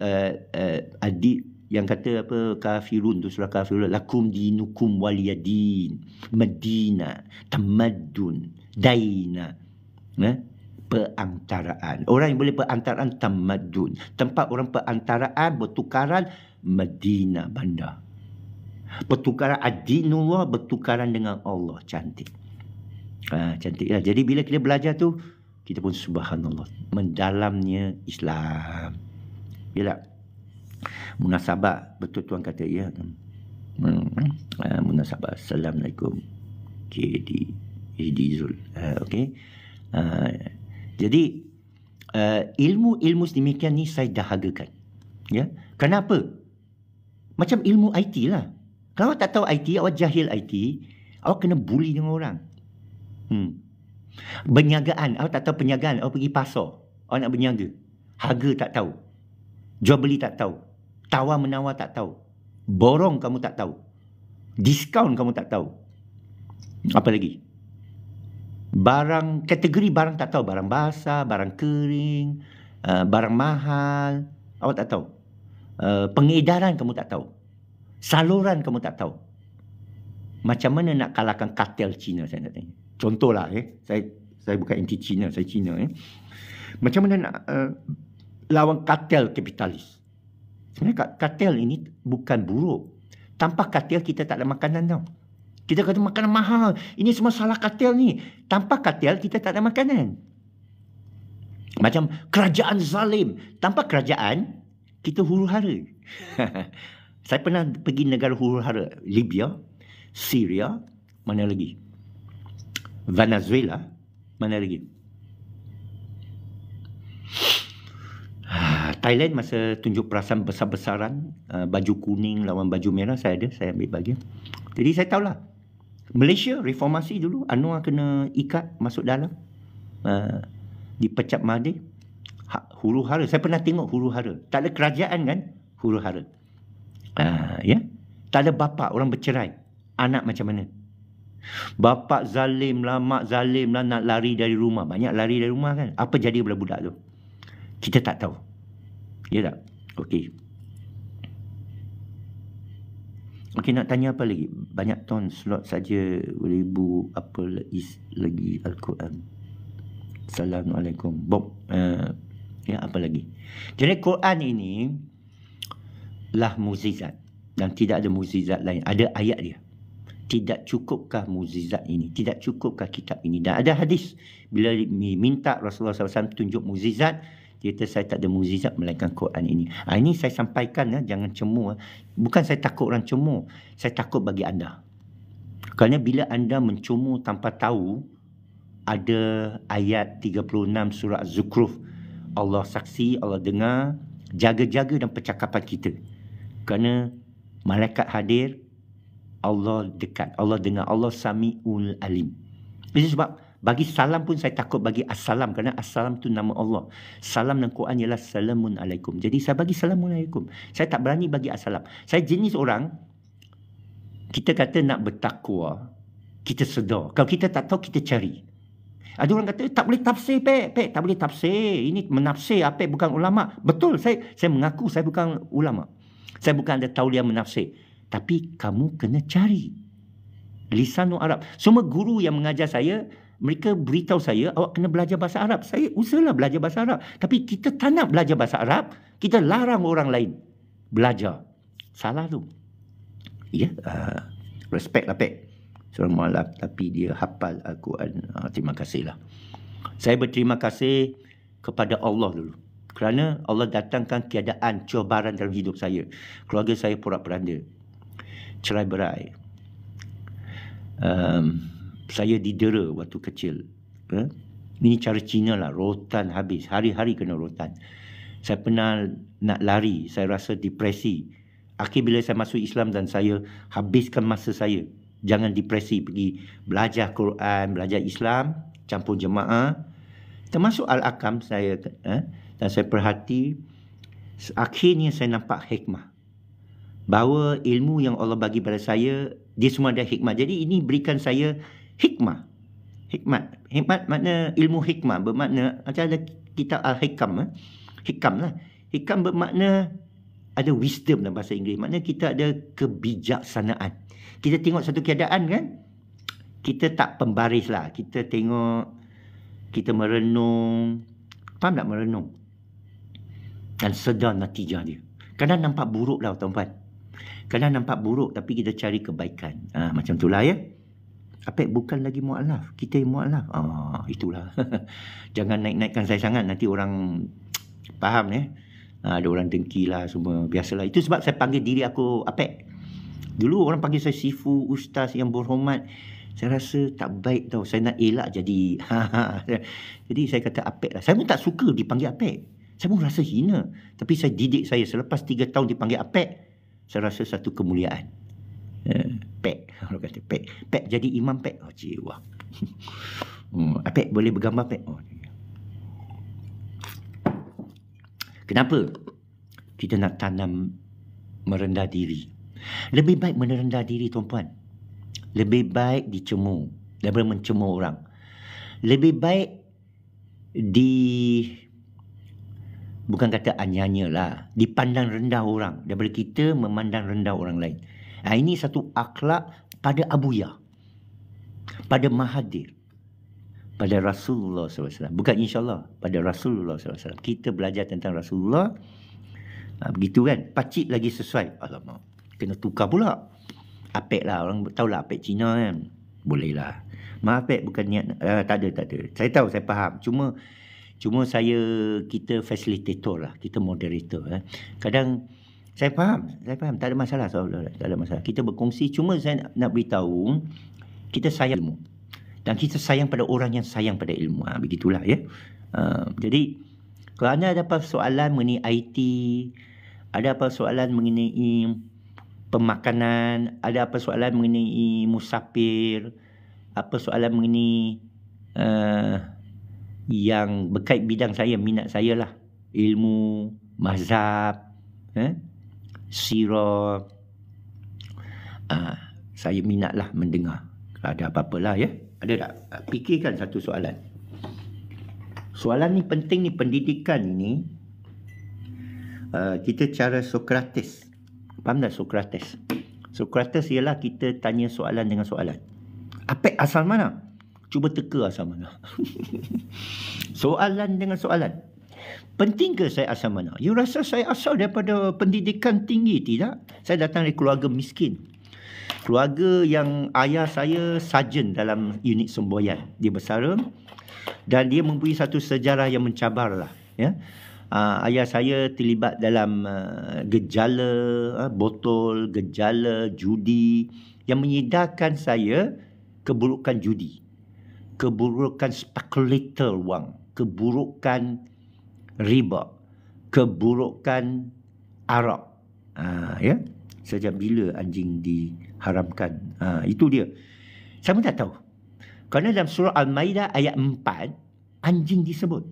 adi yang kata apa kafirun tu surah kafirun lakum dinukum waliyadin madina tamaddun dainah eh? perantaraan. Orang yang boleh perantaraan tamadun. Tempat orang perantaraan bertukaran Madinah bandar. Pertukaran adinullah bertukaran dengan Allah. Cantik. Ha, cantiklah. Jadi bila kita belajar tu, kita pun subhanallah. Mendalamnya Islam. Yalah. Munasabah betul tuan kata ya. Hmm. Ha, munasabah. Assalamualaikum. KD. Okay, Hidizul. Ha, okay. Ha, jadi uh, ilmu-ilmu sedemikian ni saya dah dahagakan. Ya. Kenapa? Macam ilmu IT lah. Kalau tak tahu IT, awak jahil IT, awak kena bully dengan orang. Hmm. Berniagaan, awak tak tahu penyagaan. awak pergi pasar. Awak nak berniaga. Harga tak tahu. Jual beli tak tahu. Tawar menawar tak tahu. Borong kamu tak tahu. Diskaun kamu tak tahu. Apa Apa lagi? barang kategori barang tak tahu barang basah barang kering uh, barang mahal awak tak tahu uh, pengedaran kamu tak tahu saluran kamu tak tahu macam mana nak kalahkan kartel China saya nak tanya contohlah eh saya saya bukan anti China saya China eh macam mana nak uh, lawan kartel kapitalis sebenarnya kartel ini bukan buruk tanpa kartel kita tak ada makanan tau kita kata makanan mahal. Ini semua salah katil ni. Tanpa katil, kita tak ada makanan. Macam kerajaan zalim. Tanpa kerajaan, kita huru hara. Saya pernah pergi negara huru hara. Libya, Syria, mana lagi? Venezuela, mana lagi? Ah, Thailand masa tunjuk perasaan besar-besaran ah, baju kuning lawan baju merah saya ada saya ambil bagian. jadi saya tahulah Malaysia reformasi dulu Anwar kena ikat masuk dalam uh, dipecat madi ha, huru hara saya pernah tengok huru hara tak ada kerajaan kan huru hara uh, ah, ya yeah? tak ada bapa orang bercerai anak macam mana bapa zalim lah mak zalim lah nak lari dari rumah banyak lari dari rumah kan apa jadi bila budak tu kita tak tahu ya tak okey Okey nak tanya apa lagi? Banyak ton slot saja ribu apa is lagi Al-Quran. Assalamualaikum. Bob. Uh, ya apa lagi? Jadi Quran ini lah muzizat dan tidak ada muzizat lain. Ada ayat dia. Tidak cukupkah muzizat ini? Tidak cukupkah kitab ini? Dan ada hadis. Bila minta Rasulullah SAW tunjuk muzizat, kita saya tak ada muzizat melainkan Quran ini. Ha, ini saya sampaikan ya, jangan cemu. Ya. Bukan saya takut orang cemu, saya takut bagi anda. Kerana bila anda mencemu tanpa tahu, ada ayat 36 surah Zukruf. Allah saksi, Allah dengar, jaga-jaga dan percakapan kita. Kerana malaikat hadir, Allah dekat, Allah dengar, Allah sami'ul alim. Itu sebab bagi salam pun saya takut bagi assalam kerana assalam tu nama Allah. Salam dalam Quran ialah salamun alaikum. Jadi saya bagi salamun alaikum. Saya tak berani bagi assalam. Saya jenis orang kita kata nak bertakwa, kita sedar. Kalau kita tak tahu kita cari. Ada orang kata tak boleh tafsir pe, pe tak boleh tafsir. Ini menafsir apa bukan ulama. Betul saya saya mengaku saya bukan ulama. Saya bukan ada tauliah menafsir. Tapi kamu kena cari. lisanu Arab. Semua guru yang mengajar saya, mereka beritahu saya awak kena belajar bahasa Arab. Saya usahlah belajar bahasa Arab. Tapi kita tak nak belajar bahasa Arab, kita larang orang lain belajar. Salah tu. Ya, yeah. uh, respect lah Pak. Seorang mualaf tapi dia hafal Al-Quran. Uh, terima kasih lah. Saya berterima kasih kepada Allah dulu. Kerana Allah datangkan keadaan cobaan dalam hidup saya. Keluarga saya porak-peranda. Cerai-berai. Um, ehm, saya didera waktu kecil. Eh? Ini cara Cina lah, rotan habis. Hari-hari kena rotan. Saya pernah nak lari, saya rasa depresi. Akhir bila saya masuk Islam dan saya habiskan masa saya. Jangan depresi, pergi belajar Quran, belajar Islam, campur jemaah. Termasuk Al-Aqam saya. Eh? Dan saya perhati, akhirnya saya nampak hikmah. Bahawa ilmu yang Allah bagi pada saya, dia semua ada hikmah. Jadi ini berikan saya hikmah. Hikmat. Hikmat makna ilmu hikmah. Bermakna macam ada kitab Al-Hikam. Eh? Hikam lah. Hikam bermakna ada wisdom dalam bahasa Inggeris. Maknanya kita ada kebijaksanaan. Kita tengok satu keadaan kan. Kita tak pembaris lah. Kita tengok. Kita merenung. Faham tak merenung? Dan sedar natijah dia. Kadang nampak buruk lah tuan-tuan. Kadang nampak buruk tapi kita cari kebaikan. Ha, macam itulah ya. Apek bukan lagi mu'alaf. Kita yang mu'alaf. Ah, itulah. Jangan naik-naikkan saya sangat. Nanti orang faham ya. Ah, ada orang dengki lah semua. Biasalah. Itu sebab saya panggil diri aku Apek. Dulu orang panggil saya sifu, ustaz yang berhormat. Saya rasa tak baik tau. Saya nak elak jadi. jadi saya kata Apek lah. Saya pun tak suka dipanggil Apek. Saya pun rasa hina. Tapi saya didik saya. Selepas 3 tahun dipanggil Apek. Saya rasa satu kemuliaan. Kalau kata, Pek, Pek jadi imam Pek. Oh, jiwa. Hmm, ah, Pek boleh bergambar Pek. Oh. Kenapa kita nak tanam merendah diri? Lebih baik merendah diri, tuan-puan. Lebih baik dicemu daripada mencemu orang. Lebih baik di bukan kata anyanya lah dipandang rendah orang daripada kita memandang rendah orang lain ha, ini satu akhlak pada Abu Abuya, pada Mahadir, pada Rasulullah SAW. Bukan insyaAllah, pada Rasulullah SAW. Kita belajar tentang Rasulullah, ha, begitu kan? Pakcik lagi sesuai. Alamak, kena tukar pula. Apek lah, orang tahu lah Apek Cina kan? Boleh lah. Maaf Apek, bukan niat. Uh, tak ada, tak ada. Saya tahu, saya faham. Cuma, cuma saya, kita facilitator lah. Kita moderator. Eh. kadang, saya faham saya faham tak ada masalah saudara tak ada masalah kita berkongsi cuma saya nak, nak beritahu kita sayang ilmu dan kita sayang pada orang yang sayang pada ilmu ha, begitulah ya uh, jadi kalau anda ada apa soalan mengenai IT ada apa soalan mengenai pemakanan ada apa soalan mengenai musafir apa soalan mengenai uh, yang berkait bidang saya minat saya lah ilmu mazhab eh? Sira uh, ah, Saya minatlah mendengar Kalau ada apa-apalah ya Ada tak? Ah, fikirkan satu soalan Soalan ni penting ni pendidikan ni uh, ah, Kita cara Socrates Faham tak Socrates? Socrates ialah kita tanya soalan dengan soalan Apa asal mana? Cuba teka asal mana Soalan dengan soalan penting ke saya asal mana? You rasa saya asal daripada pendidikan tinggi tidak? Saya datang dari keluarga miskin. Keluarga yang ayah saya sarjan dalam unit semboyan. Dia bersara dan dia mempunyai satu sejarah yang mencabarlah. Ya. Uh, ayah saya terlibat dalam uh, gejala uh, botol, gejala judi yang menyedarkan saya keburukan judi, keburukan spekulator wang, keburukan riba keburukan arak ha, ya sejak bila anjing diharamkan ha, itu dia saya tak tahu kerana dalam surah al-maidah ayat 4 anjing disebut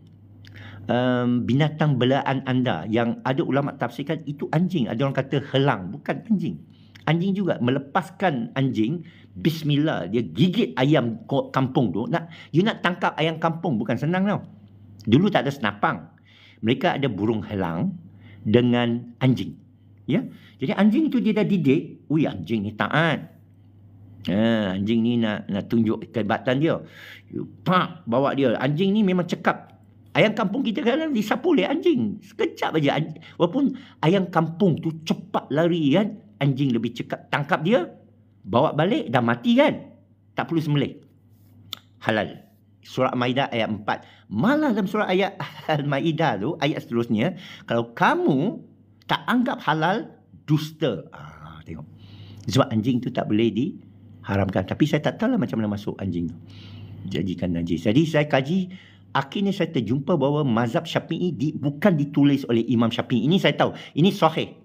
um, binatang belaan anda yang ada ulama tafsirkan itu anjing ada orang kata helang bukan anjing anjing juga melepaskan anjing bismillah dia gigit ayam kampung tu nak you nak tangkap ayam kampung bukan senang tau dulu tak ada senapang mereka ada burung helang dengan anjing. Ya. Jadi anjing itu dia dah didik, ui anjing ni taat. Ha, anjing ni nak nak tunjuk kehebatan dia. Pak bawa dia. Anjing ni memang cekap. Ayam kampung kita kadang-kadang disapu oleh anjing. Sekejap aja. Walaupun ayam kampung tu cepat lari kan. Anjing lebih cekap. Tangkap dia. Bawa balik. Dah mati kan. Tak perlu semelih. Halal surat Maidah ayat 4. Malah dalam surah ayat Al-Maidah tu, ayat seterusnya, kalau kamu tak anggap halal, dusta. Ah, tengok. Sebab anjing tu tak boleh diharamkan. Tapi saya tak tahu lah macam mana masuk anjing tu. Jadikan najis. Jadi saya kaji, akhirnya saya terjumpa bahawa mazhab syafi'i di, bukan ditulis oleh imam syafi'i. Ini saya tahu. Ini sahih.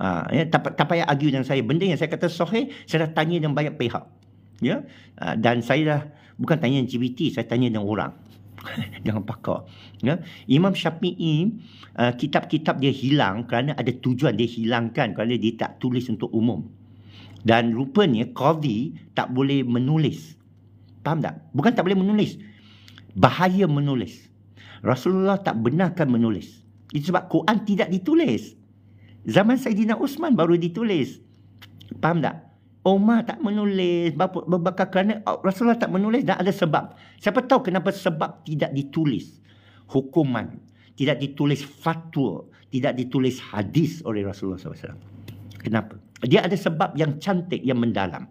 Ah, ya, tak, tak payah argue dengan saya. Benda yang saya kata sahih, saya dah tanya dengan banyak pihak. Ya? Ah, dan saya dah bukan tanya GPT saya tanya dengan orang dengan pakar ya Imam Syafi'i uh, kitab-kitab dia hilang kerana ada tujuan dia hilangkan kerana dia tak tulis untuk umum dan rupanya qadhi tak boleh menulis faham tak bukan tak boleh menulis bahaya menulis Rasulullah tak benarkan menulis itu sebab Quran tidak ditulis zaman Saidina Uthman baru ditulis faham tak Umar tak menulis bapak bakal kerana oh, Rasulullah tak menulis dan ada sebab. Siapa tahu kenapa sebab tidak ditulis hukuman, tidak ditulis fatwa, tidak ditulis hadis oleh Rasulullah SAW. Kenapa? Dia ada sebab yang cantik, yang mendalam.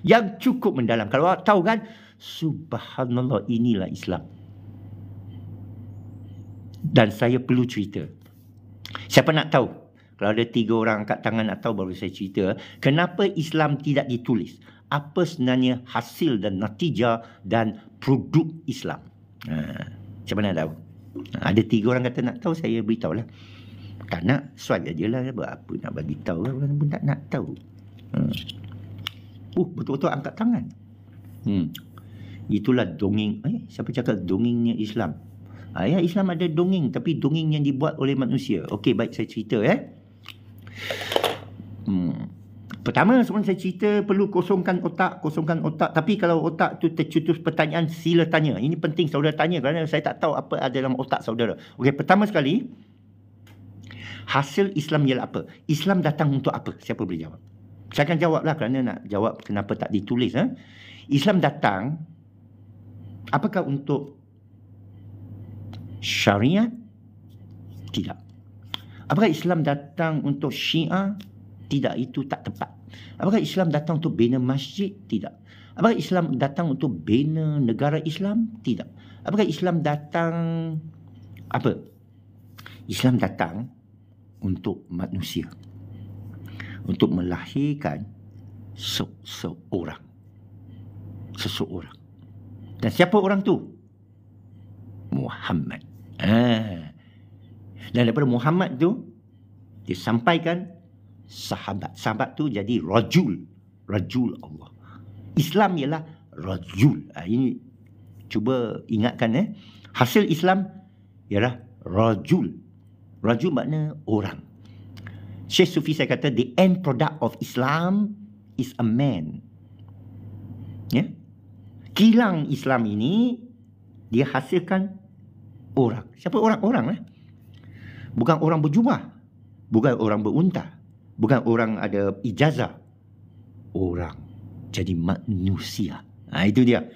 Yang cukup mendalam. Kalau awak tahu kan, subhanallah inilah Islam. Dan saya perlu cerita. Siapa nak tahu? Kalau ada tiga orang angkat tangan atau baru saya cerita, kenapa Islam tidak ditulis? Apa sebenarnya hasil dan natija dan produk Islam? Ha, macam mana tahu? Ha, ada tiga orang kata nak tahu, saya beritahu lah. Tak nak, suat je lah. Apa nak bagi tahu orang pun tak nak tahu. Hmm. Uh, betul-betul angkat tangan. Hmm. Itulah dongeng. Eh, siapa cakap dongengnya Islam? Ayah ya, Islam ada dongeng tapi dongeng yang dibuat oleh manusia. Okey, baik saya cerita eh. Ya. Hmm. Pertama sebelum saya cerita perlu kosongkan otak, kosongkan otak. Tapi kalau otak tu tercutus pertanyaan sila tanya. Ini penting saudara tanya kerana saya tak tahu apa ada dalam otak saudara. Okey, pertama sekali hasil Islam ialah apa? Islam datang untuk apa? Siapa boleh jawab? Saya akan jawablah kerana nak jawab kenapa tak ditulis. Ha? Islam datang apakah untuk syariat? Tidak. Apakah Islam datang untuk syiah? Tidak, itu tak tepat. Apakah Islam datang untuk bina masjid? Tidak. Apakah Islam datang untuk bina negara Islam? Tidak. Apakah Islam datang... Apa? Islam datang untuk manusia. Untuk melahirkan seseorang Seseorang. Dan siapa orang tu? Muhammad. Ah. Dan daripada Muhammad tu disampaikan sahabat. Sahabat tu jadi rajul. Rajul Allah. Islam ialah rajul. Ha, ini cuba ingatkan eh. Hasil Islam ialah rajul. Rajul makna orang. Syekh Sufi saya kata the end product of Islam is a man. Ya. Yeah? Kilang Islam ini dia hasilkan orang. Siapa orang-orang lah. Eh? bukan orang berjumah bukan orang berunta bukan orang ada ijazah orang jadi manusia ha, itu dia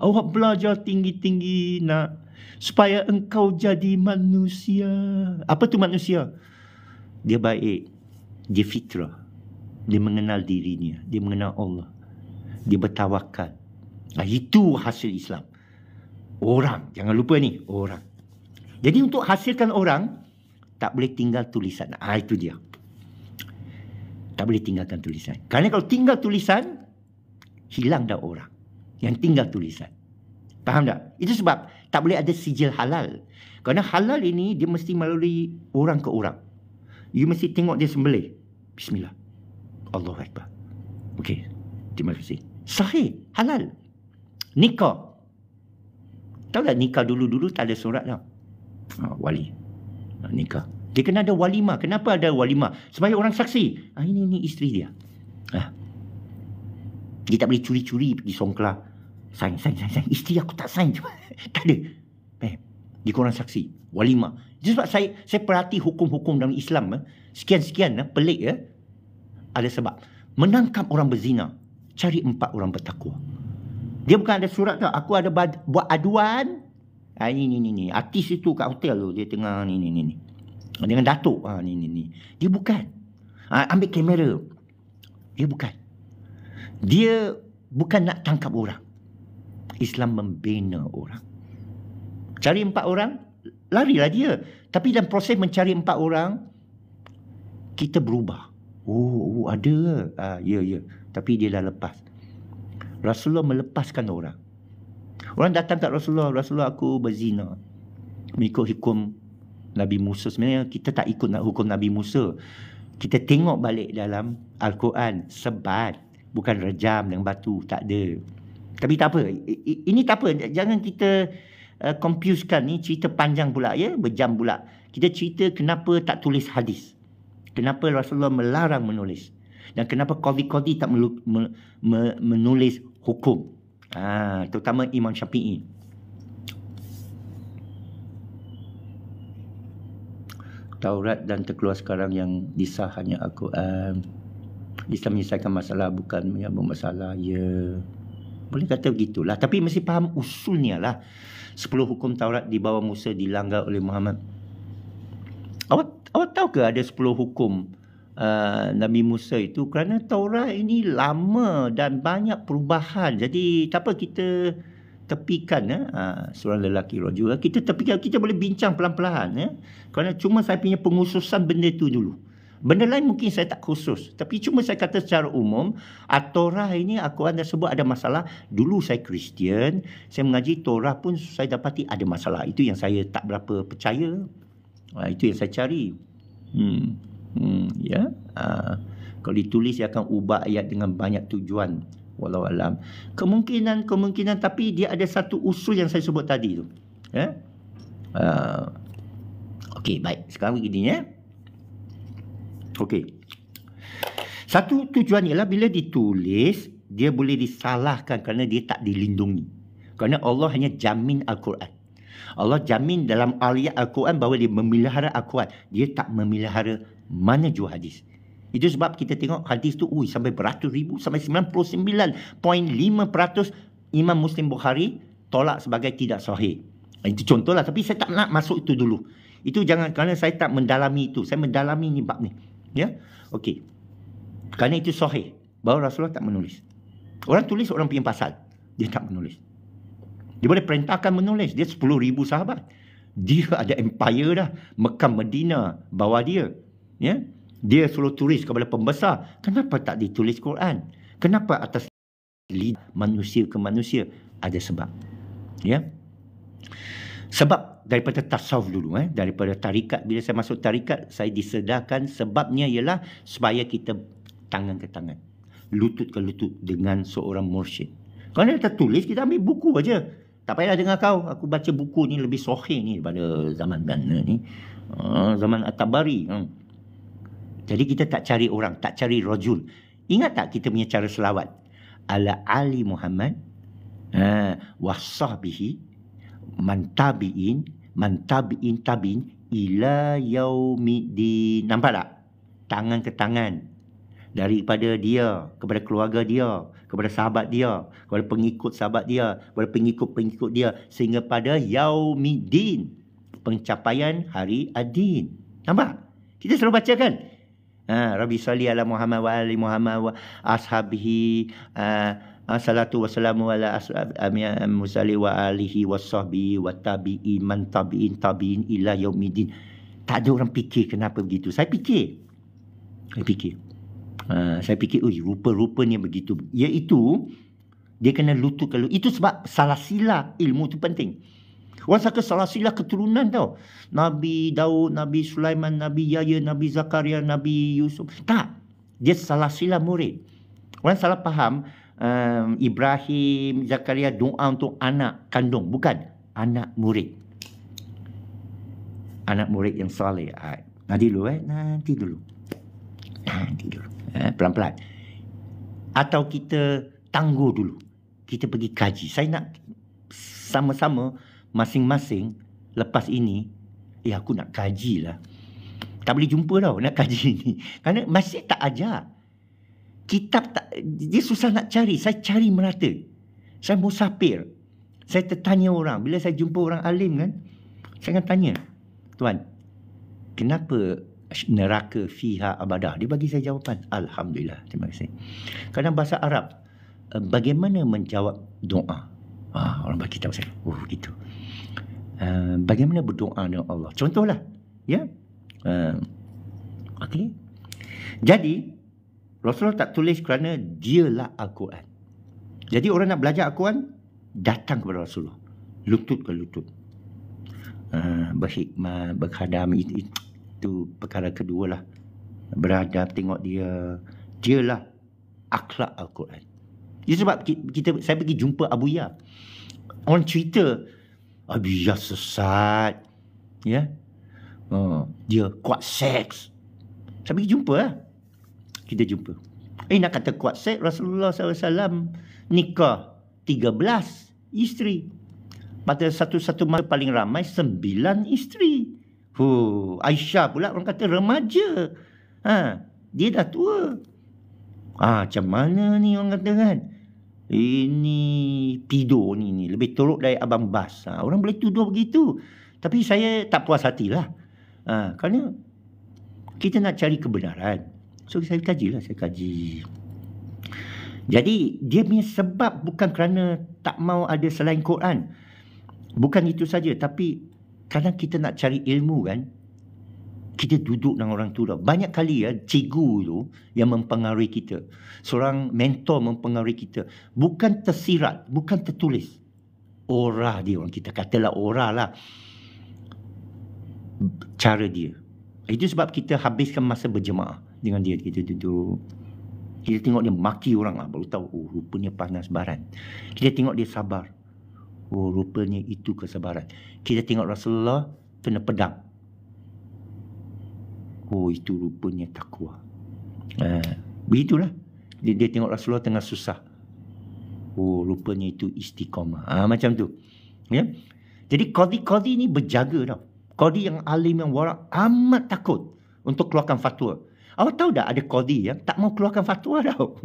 awak belajar tinggi-tinggi nak supaya engkau jadi manusia apa tu manusia dia baik dia fitrah dia mengenal dirinya dia mengenal Allah dia bertawakal nah, ha, itu hasil Islam orang jangan lupa ni orang jadi untuk hasilkan orang tak boleh tinggal tulisan. Ah itu dia. Tak boleh tinggalkan tulisan. Karena kalau tinggal tulisan, hilang dah orang yang tinggal tulisan. Faham tak? Itu sebab tak boleh ada sijil halal. Kerana halal ini dia mesti melalui orang ke orang. You mesti tengok dia sembelih. Bismillah. Allahu Akbar. Okey. Terima kasih. Sahih. Halal. Nikah. Tahu tak nikah dulu-dulu tak ada surat tau. Oh, wali. Ah, nikah. Dia kena ada walimah. Kenapa ada walimah? Supaya orang saksi. Ah, ini, ini isteri dia. Ah. Dia tak boleh curi-curi pergi songkla. Sign, sign, sign, sign. Isteri aku tak sign. tak ada. Eh, dia korang saksi. Walimah. Itu sebab saya, saya perhati hukum-hukum dalam Islam. Eh. Sekian-sekian. Eh, pelik. ya. Eh. Ada sebab. Menangkap orang berzina. Cari empat orang bertakwa. Dia bukan ada surat tau. Aku ada buat aduan. Ah, ini, ini, ini. Artis itu kat hotel tu. Dia tengah ini ini. ni dengan datuk ha, ni ni ni dia bukan ha, ambil kamera dia bukan dia bukan nak tangkap orang Islam membina orang cari empat orang lari lah dia tapi dalam proses mencari empat orang kita berubah oh, oh ada ha, ya ya tapi dia dah lepas Rasulullah melepaskan orang orang datang kat Rasulullah Rasulullah aku berzina mengikut hukum Nabi Musa sebenarnya kita tak ikut nak hukum Nabi Musa. Kita tengok balik dalam Al-Quran sebat bukan rejam dan batu tak ada. Tapi tak apa. Ini tak apa. Jangan kita uh, confusekan ni cerita panjang pula ya, berjam pula. Kita cerita kenapa tak tulis hadis. Kenapa Rasulullah melarang menulis? Dan kenapa qadi-qadi tak me- me- menulis hukum? Ah, terutama Imam Syafi'i. Taurat dan terkeluar sekarang yang disah hanya Al-Quran. Um, Islam menyelesaikan masalah bukan menyambung masalah. Ya. Boleh kata begitulah. Tapi mesti faham usulnya lah. Sepuluh hukum Taurat di bawah Musa dilanggar oleh Muhammad. Awak, awak tahu ke ada sepuluh hukum uh, Nabi Musa itu? Kerana Taurat ini lama dan banyak perubahan. Jadi tak apa kita tepikan ya, seorang lelaki rojul. Kita tepikan, kita boleh bincang pelan-pelan. Ya. Kerana cuma saya punya pengususan benda itu dulu. Benda lain mungkin saya tak khusus. Tapi cuma saya kata secara umum, Torah ini aku anda sebut ada masalah. Dulu saya Kristian, saya mengaji Torah pun saya dapati ada masalah. Itu yang saya tak berapa percaya. Ha, itu yang saya cari. Hmm. hmm ya. Yeah. Ha, kalau ditulis, dia akan ubah ayat dengan banyak tujuan walau alam kemungkinan kemungkinan tapi dia ada satu usul yang saya sebut tadi tu ya eh? uh, okey baik sekarang begini ya okey satu tujuan ialah bila ditulis dia boleh disalahkan kerana dia tak dilindungi kerana Allah hanya jamin al-Quran Allah jamin dalam ayat al-Quran bahawa dia memelihara al-Quran dia tak memelihara mana jua hadis itu sebab kita tengok hadis tu ui, sampai beratus ribu, sampai 99.5% Imam Muslim Bukhari tolak sebagai tidak sahih. Ah, itu contohlah. Tapi saya tak nak masuk itu dulu. Itu jangan kerana saya tak mendalami itu. Saya mendalami ni bab ni. Ya? Okey. Kerana itu sahih. Bahawa Rasulullah tak menulis. Orang tulis orang punya pasal. Dia tak menulis. Dia boleh perintahkan menulis. Dia 10 ribu sahabat. Dia ada empire dah. Mekah, Medina. Bawah dia. Ya? dia suruh tulis kepada pembesar kenapa tak ditulis Quran kenapa atas lidah manusia ke manusia ada sebab ya sebab daripada tasawuf dulu eh daripada tarikat bila saya masuk tarikat saya disedarkan sebabnya ialah supaya kita tangan ke tangan lutut ke lutut dengan seorang mursyid kalau dia tertulis kita ambil buku aja tak payah dengar kau aku baca buku ni lebih sohih ni daripada zaman dana ni ah, zaman atabari. hmm. Jadi kita tak cari orang, tak cari rajul. Ingat tak kita punya cara selawat? Ala Ali Muhammad ha, bihi man tabi'in man tabi'in tabi'in ila yaumidi. Nampak tak? Tangan ke tangan. Daripada dia, kepada keluarga dia, kepada sahabat dia, kepada pengikut sahabat dia, kepada pengikut-pengikut dia, sehingga pada yaumidin. Pencapaian hari adin. Nampak? Kita selalu baca kan? ha, Rabbi salli ala Muhammad wa ali Muhammad wa ashabihi uh, ha, salatu wassalamu ala ashabi musalli wa alihi washabi sahbihi wa tabi'i man tabi'in tabi'in ila yaumidin tak ada orang fikir kenapa begitu saya fikir saya fikir uh, saya fikir oi rupa-rupanya begitu iaitu dia kena lutut kalau itu sebab salah sila ilmu tu penting Orang saka salah sila keturunan tau. Nabi Daud, Nabi Sulaiman, Nabi Yahya, Nabi Zakaria, Nabi Yusuf. Tak. Dia salah sila murid. Orang salah faham um, Ibrahim, Zakaria doa untuk anak kandung. Bukan. Anak murid. Anak murid yang salih. Ah, nanti dulu eh. Nanti dulu. Nanti dulu. Eh, pelan-pelan. Atau kita tangguh dulu. Kita pergi kaji. Saya nak sama-sama masing-masing lepas ini eh aku nak kaji lah tak boleh jumpa tau nak kaji ni kerana masih tak ajar kitab tak dia susah nak cari saya cari merata saya musafir saya tertanya orang bila saya jumpa orang alim kan saya akan tanya tuan kenapa neraka fiha abadah? dia bagi saya jawapan alhamdulillah terima kasih kerana bahasa arab eh, bagaimana menjawab doa ah, orang bagi tahu saya oh gitu Eh, bagaimana berdoa dengan Allah. Contohlah, ya. Uh, eh, okay. Jadi, Rasulullah tak tulis kerana dialah Al-Quran. Jadi orang nak belajar Al-Quran, datang kepada Rasulullah. Lutut ke lutut. Uh, eh, berhikmah, berkhadam, itu, itu perkara kedua lah. Beradab, tengok dia. Dialah akhlak Al-Quran. Itu sebab kita, saya pergi jumpa Abu Ya. Orang cerita Abia sesat. Ya. Hmm. Dia kuat seks. Saya pergi jumpa lah. Kita jumpa. Eh nak kata kuat seks Rasulullah SAW nikah 13 isteri. Pada satu-satu masa paling ramai 9 isteri. Hu, Aisyah pula orang kata remaja. Ha, dia dah tua. Ah, ha, macam mana ni orang kata kan? Ini pido ni ni lebih teruk dari abang Bas. Ha, orang boleh tuduh begitu. Tapi saya tak puas hatilah. Ha, kerana kita nak cari kebenaran. So saya kajilah, saya kaji. Jadi dia punya sebab bukan kerana tak mau ada selain Quran. Bukan itu saja tapi kadang kita nak cari ilmu kan kita duduk dengan orang tua Banyak kali ya cikgu tu yang mempengaruhi kita. Seorang mentor mempengaruhi kita. Bukan tersirat, bukan tertulis. Ora dia orang kita katalah ora lah. Cara dia. Itu sebab kita habiskan masa berjemaah dengan dia. Kita duduk. Kita tengok dia maki orang lah. Baru tahu, oh, rupanya panas baran. Kita tengok dia sabar. Oh, rupanya itu kesabaran. Kita tengok Rasulullah kena pedang. Oh itu rupanya takwa ha, Begitulah dia, dia tengok Rasulullah tengah susah Oh rupanya itu istiqamah ha, Macam tu ya? Jadi kodi-kodi ni berjaga tau Kodi yang alim yang warak amat takut Untuk keluarkan fatwa Awak tahu dah ada kodi yang tak mau keluarkan fatwa tau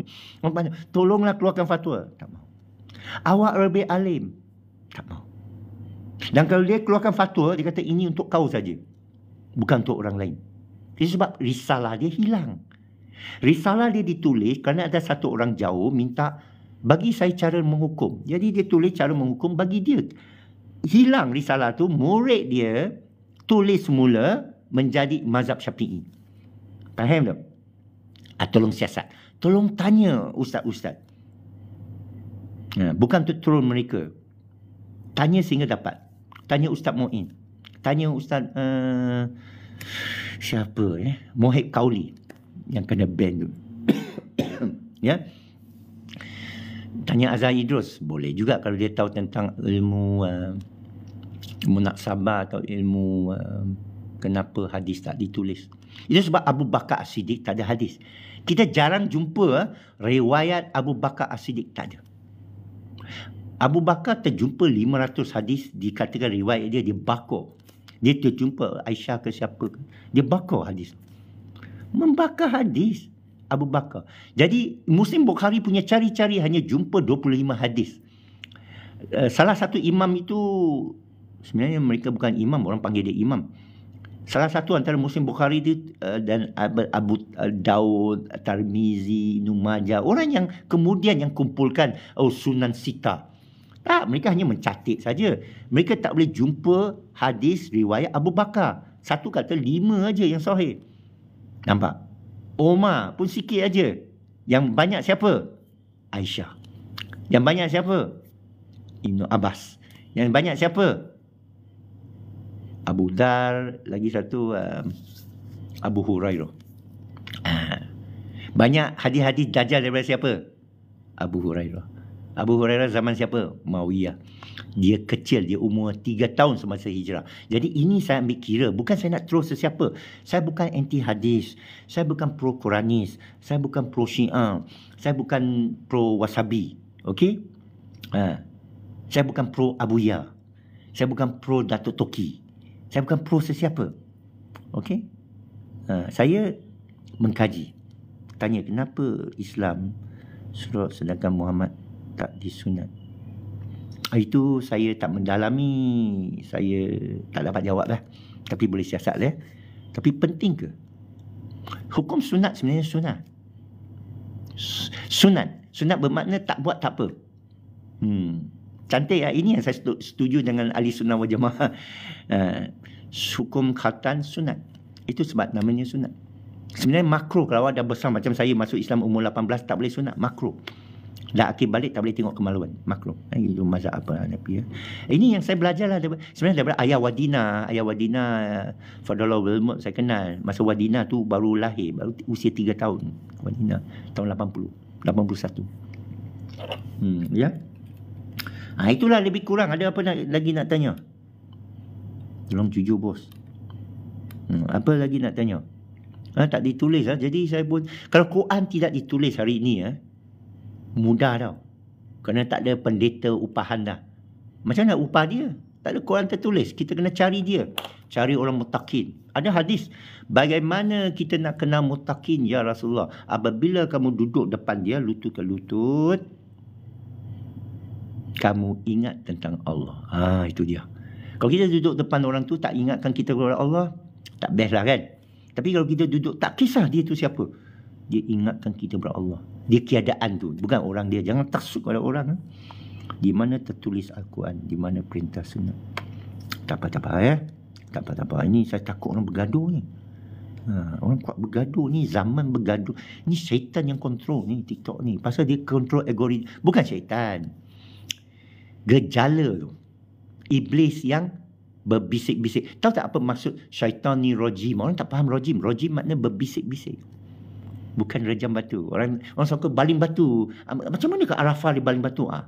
Tolonglah keluarkan fatwa Tak mau Awak lebih alim Tak mau Dan kalau dia keluarkan fatwa Dia kata ini untuk kau saja Bukan untuk orang lain sebab risalah dia hilang. Risalah dia ditulis kerana ada satu orang jauh minta bagi saya cara menghukum. Jadi dia tulis cara menghukum bagi dia. Hilang risalah tu, murid dia tulis semula menjadi mazhab syafi'i. Faham tak? Ah, tolong siasat. Tolong tanya ustaz-ustaz. Ha, bukan tu turun mereka. Tanya sehingga dapat. Tanya Ustaz Mu'in. Tanya Ustaz... Uh, siapa eh Mohit Kauli yang kena ban tu ya tanya Azhar Idrus boleh juga kalau dia tahu tentang ilmu uh, ilmu nak sabar atau ilmu uh, kenapa hadis tak ditulis itu sebab Abu Bakar As-Siddiq tak ada hadis kita jarang jumpa uh, riwayat Abu Bakar As-Siddiq tak ada Abu Bakar terjumpa 500 hadis dikatakan riwayat dia dia bakar dia terjumpa Aisyah ke siapa ke. Dia bakar hadis. Membakar hadis. Abu Bakar. Jadi Muslim Bukhari punya cari-cari hanya jumpa 25 hadis. Eh, salah satu imam itu sebenarnya mereka bukan imam, orang panggil dia imam. Salah satu antara Muslim Bukhari itu eh, dan Abu eh, Daud, Tarmizi, Numaja, orang yang kemudian yang kumpulkan oh, Sunan Sita tak mereka hanya mencatat saja mereka tak boleh jumpa hadis riwayat Abu Bakar satu kata lima aja yang sahih nampak Omar pun sikit aja yang banyak siapa Aisyah yang banyak siapa Ibnu Abbas yang banyak siapa Abu Dar lagi satu um, Abu Hurairah ah. banyak hadis-hadis dajjal daripada siapa Abu Hurairah Abu Hurairah zaman siapa? Muawiyah. Dia kecil, dia umur 3 tahun semasa hijrah. Jadi ini saya ambil kira, bukan saya nak throw sesiapa. Saya bukan anti hadis, saya bukan pro Quranis, saya bukan pro Syiah, saya bukan pro Wasabi. Okey? Ha. Saya bukan pro Abu Abuya. Saya bukan pro Datuk Toki. Saya bukan pro sesiapa. Okey? Ha. saya mengkaji. Tanya kenapa Islam surat sedangkan Muhammad tak disunat itu saya tak mendalami saya tak dapat jawab lah tapi boleh siasat lah ya. tapi penting ke hukum sunat sebenarnya sunat sunat sunat bermakna tak buat tak apa hmm. cantik lah ini yang saya setuju dengan ahli sunnah wa jamaah uh, hukum khatan sunat itu sebab namanya sunat sebenarnya makro kalau ada besar macam saya masuk Islam umur 18 tak boleh sunat makro dan akhir balik tak boleh tengok kemaluan maklum eh, itu mazhab apa tapi ya ini yang saya belajar lah sebenarnya daripada ayah Wadina ayah Wadina eh, Fadola Wilmot saya kenal masa Wadina tu baru lahir baru usia tiga tahun Wadina tahun 80 81 hmm ya ha, itulah lebih kurang ada apa nak, lagi nak tanya tolong jujur bos hmm, apa lagi nak tanya Ha, tak ditulis ha. jadi saya pun kalau Quran tidak ditulis hari ini ya ha, mudah tau kerana tak ada pendeta upahan dah macam mana upah dia tak ada Quran tertulis kita kena cari dia cari orang mutakin ada hadis bagaimana kita nak kenal mutakin ya Rasulullah apabila kamu duduk depan dia lutut ke lutut kamu ingat tentang Allah ha, itu dia kalau kita duduk depan orang tu tak ingatkan kita kepada Allah tak best lah kan tapi kalau kita duduk tak kisah dia tu siapa dia ingatkan kita kepada Allah dia keadaan tu bukan orang dia jangan tersuk pada orang eh. di mana tertulis Al-Quran di mana perintah sunnah tak apa-apa ya tak apa-apa eh. ini saya takut orang bergaduh ni ha, orang kuat bergaduh ni zaman bergaduh ni syaitan yang kontrol ni TikTok ni pasal dia kontrol algoritma bukan syaitan gejala tu iblis yang berbisik-bisik tahu tak apa maksud syaitan ni rojim orang tak faham rojim rojim maknanya berbisik-bisik bukan rejam batu orang orang sokong baling batu ah, macam mana ke arafah di baling batu ah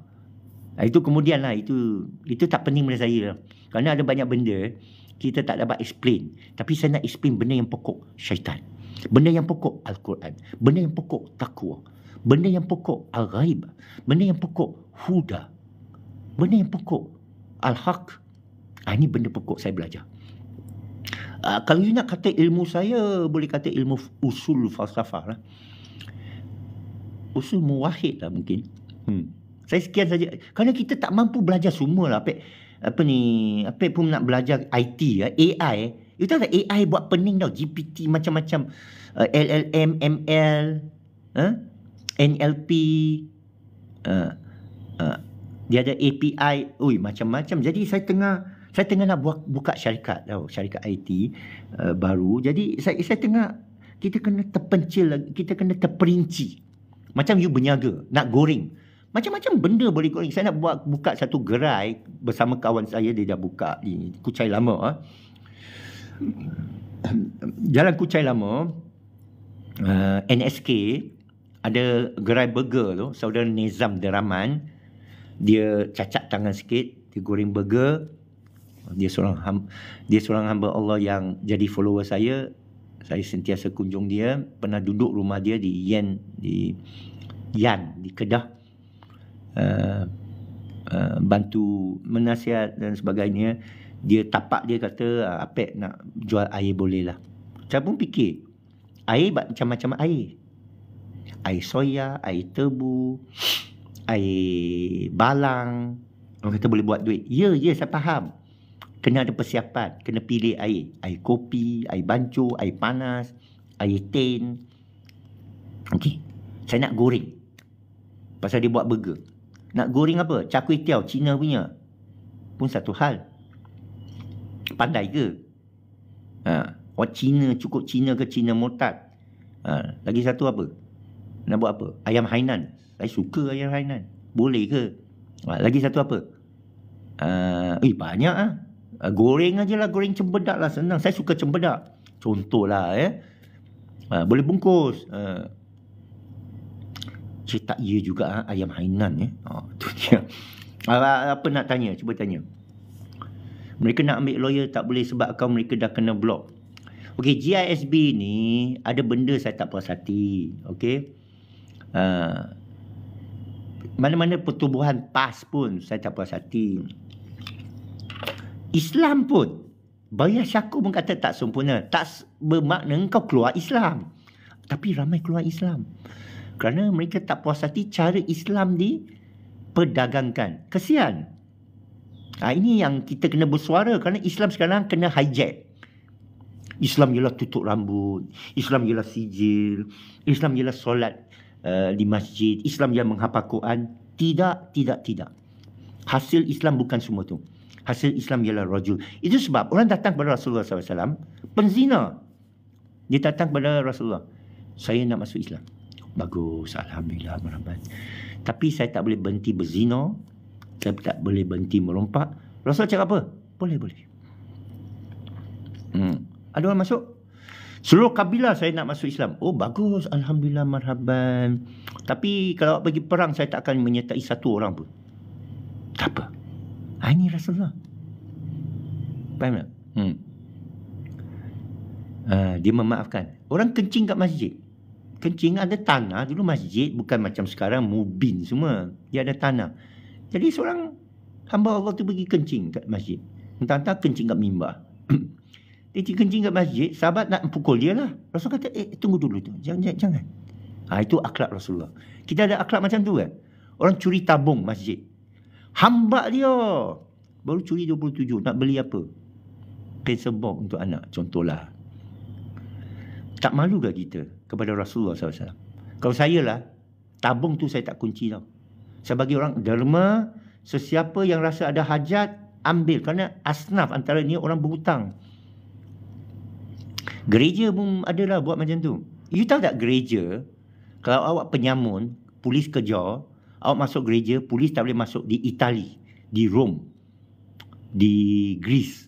ha? itu kemudian lah itu itu tak penting pada saya lah. kerana ada banyak benda kita tak dapat explain tapi saya nak explain benda yang pokok syaitan benda yang pokok al-Quran benda yang pokok takwa benda yang pokok al-ghaib benda yang pokok huda benda yang pokok al-haq ha, ini benda pokok saya belajar Uh, kalau you nak kata ilmu saya, boleh kata ilmu usul falsafah lah. Usul muwahid lah mungkin. Hmm. Saya sekian saja. Kerana kita tak mampu belajar semua lah. Apa, apa ni, apa pun nak belajar IT ya, AI. You tahu tak AI buat pening tau. GPT macam-macam. Uh, ah, LLM, ML, huh? Ha? Ah, NLP. Uh, uh, dia ada API. Ui, macam-macam. Jadi saya tengah saya tengah nak buat, buka syarikat tau syarikat IT uh, eh, baru jadi saya saya tengah kita kena terpencil kita kena terperinci macam you berniaga nak goreng macam-macam benda boleh goreng saya nak buat buka satu gerai bersama kawan saya dia dah buka di kucai lama ah jalan kucai lama uh, eh, NSK ada gerai burger tu saudara Nizam Deraman dia cacat tangan sikit dia goreng burger dia seorang ham, dia seorang hamba Allah yang jadi follower saya saya sentiasa kunjung dia pernah duduk rumah dia di Yen di Yan di Kedah uh, Uh, bantu menasihat dan sebagainya dia tapak dia kata ah, apek nak jual air boleh lah saya pun fikir air macam-macam air air soya air tebu air balang orang kata boleh buat duit ya ya saya faham kena ada persiapan kena pilih air air kopi air bancu air panas air tin okey saya nak goreng pasal dia buat burger nak goreng apa char kway cina punya pun satu hal pandai ke ha orang cina cukup cina ke cina murtad. ha lagi satu apa nak buat apa ayam hainan saya suka ayam hainan boleh ke ha, lagi satu apa Uh, eh banyak ah. Uh, goreng aja lah, goreng cembedak lah senang. Saya suka cembedak. Contoh lah, eh. Uh, boleh bungkus. Uh, ah. cerita ia ya juga uh, ayam hainan eh. Oh, tu dia. Uh, apa nak tanya? Cuba tanya. Mereka nak ambil lawyer tak boleh sebab kau mereka dah kena blok. Okey, GISB ni ada benda saya tak puas hati. Okey. Uh, mana-mana pertubuhan PAS pun saya tak puas hati. Islam pun Bayar syakur pun kata tak sempurna Tak bermakna kau keluar Islam Tapi ramai keluar Islam Kerana mereka tak puas hati Cara Islam diperdagangkan Kesian ha, Ini yang kita kena bersuara Kerana Islam sekarang kena hijack Islam ialah tutup rambut Islam ialah sijil Islam ialah solat uh, di masjid Islam yang menghapal Quran Tidak, tidak, tidak Hasil Islam bukan semua tu hasil Islam ialah rajul. Itu sebab orang datang kepada Rasulullah SAW, penzina. Dia datang kepada Rasulullah. Saya nak masuk Islam. Bagus, Alhamdulillah, merambat. Tapi saya tak boleh berhenti berzina. Saya tak boleh berhenti merompak. Rasul cakap apa? Boleh, boleh. Hmm. Ada orang masuk? Seluruh kabilah saya nak masuk Islam. Oh bagus, alhamdulillah marhaban. Tapi kalau pergi perang saya tak akan menyertai satu orang pun. Tak apa ni Rasulullah Faham tak? Hmm. Uh, dia memaafkan Orang kencing kat masjid Kencing ada tanah Dulu masjid bukan macam sekarang Mubin semua Dia ada tanah Jadi seorang Hamba Allah tu pergi kencing kat masjid Entah-entah kencing kat mimba, Dia pergi kencing kat masjid Sahabat nak pukul dia lah Rasul kata eh tunggu dulu tu Jangan jangan, jangan. Ha, itu akhlak Rasulullah Kita ada akhlak macam tu kan Orang curi tabung masjid Hamba dia. Baru curi 27. Nak beli apa? Pencil box untuk anak. Contohlah. Tak malu malukah kita kepada Rasulullah SAW? Kalau saya lah, tabung tu saya tak kunci tau. Saya bagi orang derma, sesiapa yang rasa ada hajat, ambil. Kerana asnaf antara ni orang berhutang. Gereja pun adalah buat macam tu. You tahu tak gereja, kalau awak penyamun, polis kejar, awak masuk gereja, polis tak boleh masuk di Itali, di Rome, di Greece,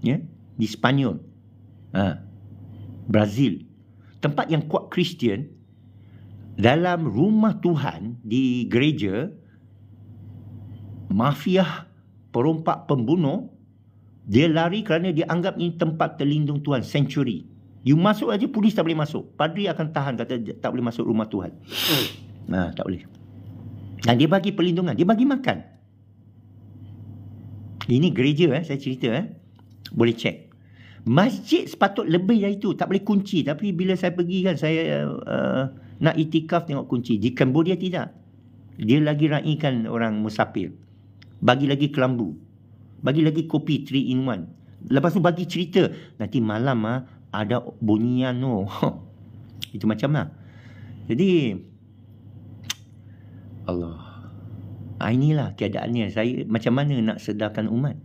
ya, yeah? di Spanyol, ha. Brazil. Tempat yang kuat Kristian, dalam rumah Tuhan, di gereja, mafia perompak pembunuh, dia lari kerana dia anggap ini tempat terlindung Tuhan, sanctuary. You masuk aja polis tak boleh masuk. Padri akan tahan kata tak boleh masuk rumah Tuhan. Nah, hmm. ha, tak boleh. Dan dia bagi perlindungan, dia bagi makan. Ini gereja eh, saya cerita eh. Boleh cek. Masjid sepatut lebih dari itu, tak boleh kunci. Tapi bila saya pergi kan, saya uh, nak itikaf tengok kunci. Di Cambodia tidak. Dia lagi raikan orang musafir. Bagi lagi kelambu. Bagi lagi kopi 3 in 1. Lepas tu bagi cerita. Nanti malam ah, ada bunyian no. Oh. itu macam lah. Jadi, Allah. Ah, inilah keadaannya saya macam mana nak sedarkan umat.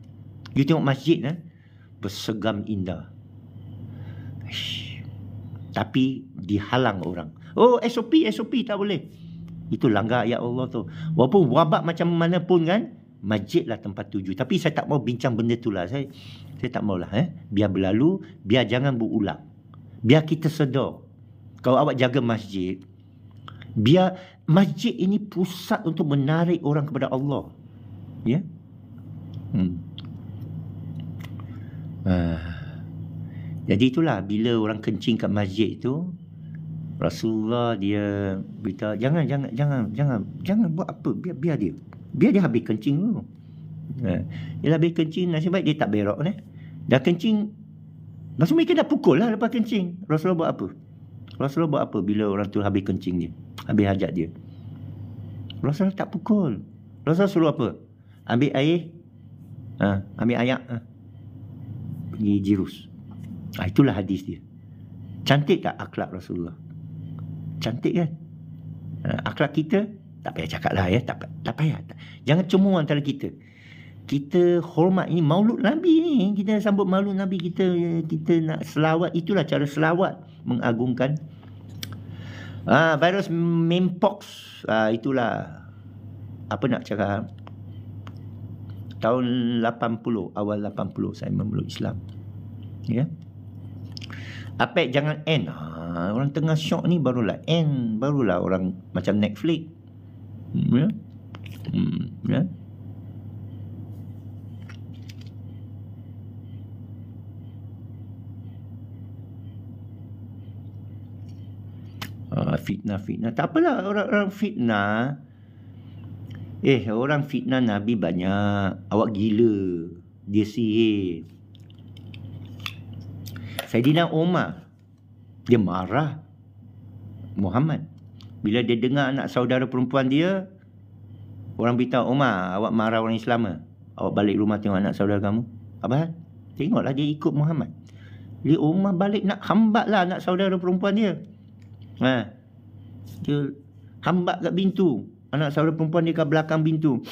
You tengok masjid eh? bersegam indah. Ish. Tapi dihalang orang. Oh SOP SOP tak boleh. Itu langgar ayat Allah tu. Walaupun wabak macam mana pun kan masjid lah tempat tuju. Tapi saya tak mau bincang benda tu lah. Saya saya tak maulah eh. Biar berlalu, biar jangan berulang. Biar kita sedar. Kalau awak jaga masjid, biar Masjid ini pusat untuk menarik orang kepada Allah. Ya. Hmm. Uh. Jadi itulah bila orang kencing kat masjid itu, Rasulullah dia berita jangan jangan jangan jangan jangan buat apa biar biar dia. Biar dia habis kencing dulu. Ha. Dia habis kencing nasib baik dia tak berok ni. Dah kencing Rasulullah mungkin dah pukul lah lepas kencing. Rasulullah buat apa? Rasulullah buat apa bila orang tu habis kencing dia? Ambil hajat dia Rasul tak pukul Rasul suruh apa? Ambil air ha, Ambil ayak ha. Pergi jirus ha, Itulah hadis dia Cantik tak akhlak Rasulullah? Cantik kan? Ha, akhlak kita Tak payah cakap lah ya Tak, tak payah tak. Jangan cemur antara kita kita hormat ini maulud Nabi ni kita sambut maulud Nabi kita kita nak selawat itulah cara selawat mengagungkan Ah virus mempox ah itulah apa nak cakap tahun 80 awal 80 saya memeluk Islam. Ya. Yeah? Apek jangan end. Ha, orang tengah syok ni barulah end. Barulah orang macam Netflix. Hmm, ya. Yeah? Hmm, ya. Yeah? fitnah-fitnah. Tak apalah orang-orang fitnah. Eh, orang fitnah Nabi banyak. Awak gila. Dia sihir. Saidina Umar. Dia marah. Muhammad. Bila dia dengar anak saudara perempuan dia. Orang beritahu, Umar, awak marah orang Islam ke? Awak balik rumah tengok anak saudara kamu. Apa hal? Tengoklah dia ikut Muhammad. Dia Umar balik nak hambatlah anak saudara perempuan dia. Ha. Dia hambat kat pintu. Anak saudara perempuan dia kat belakang pintu.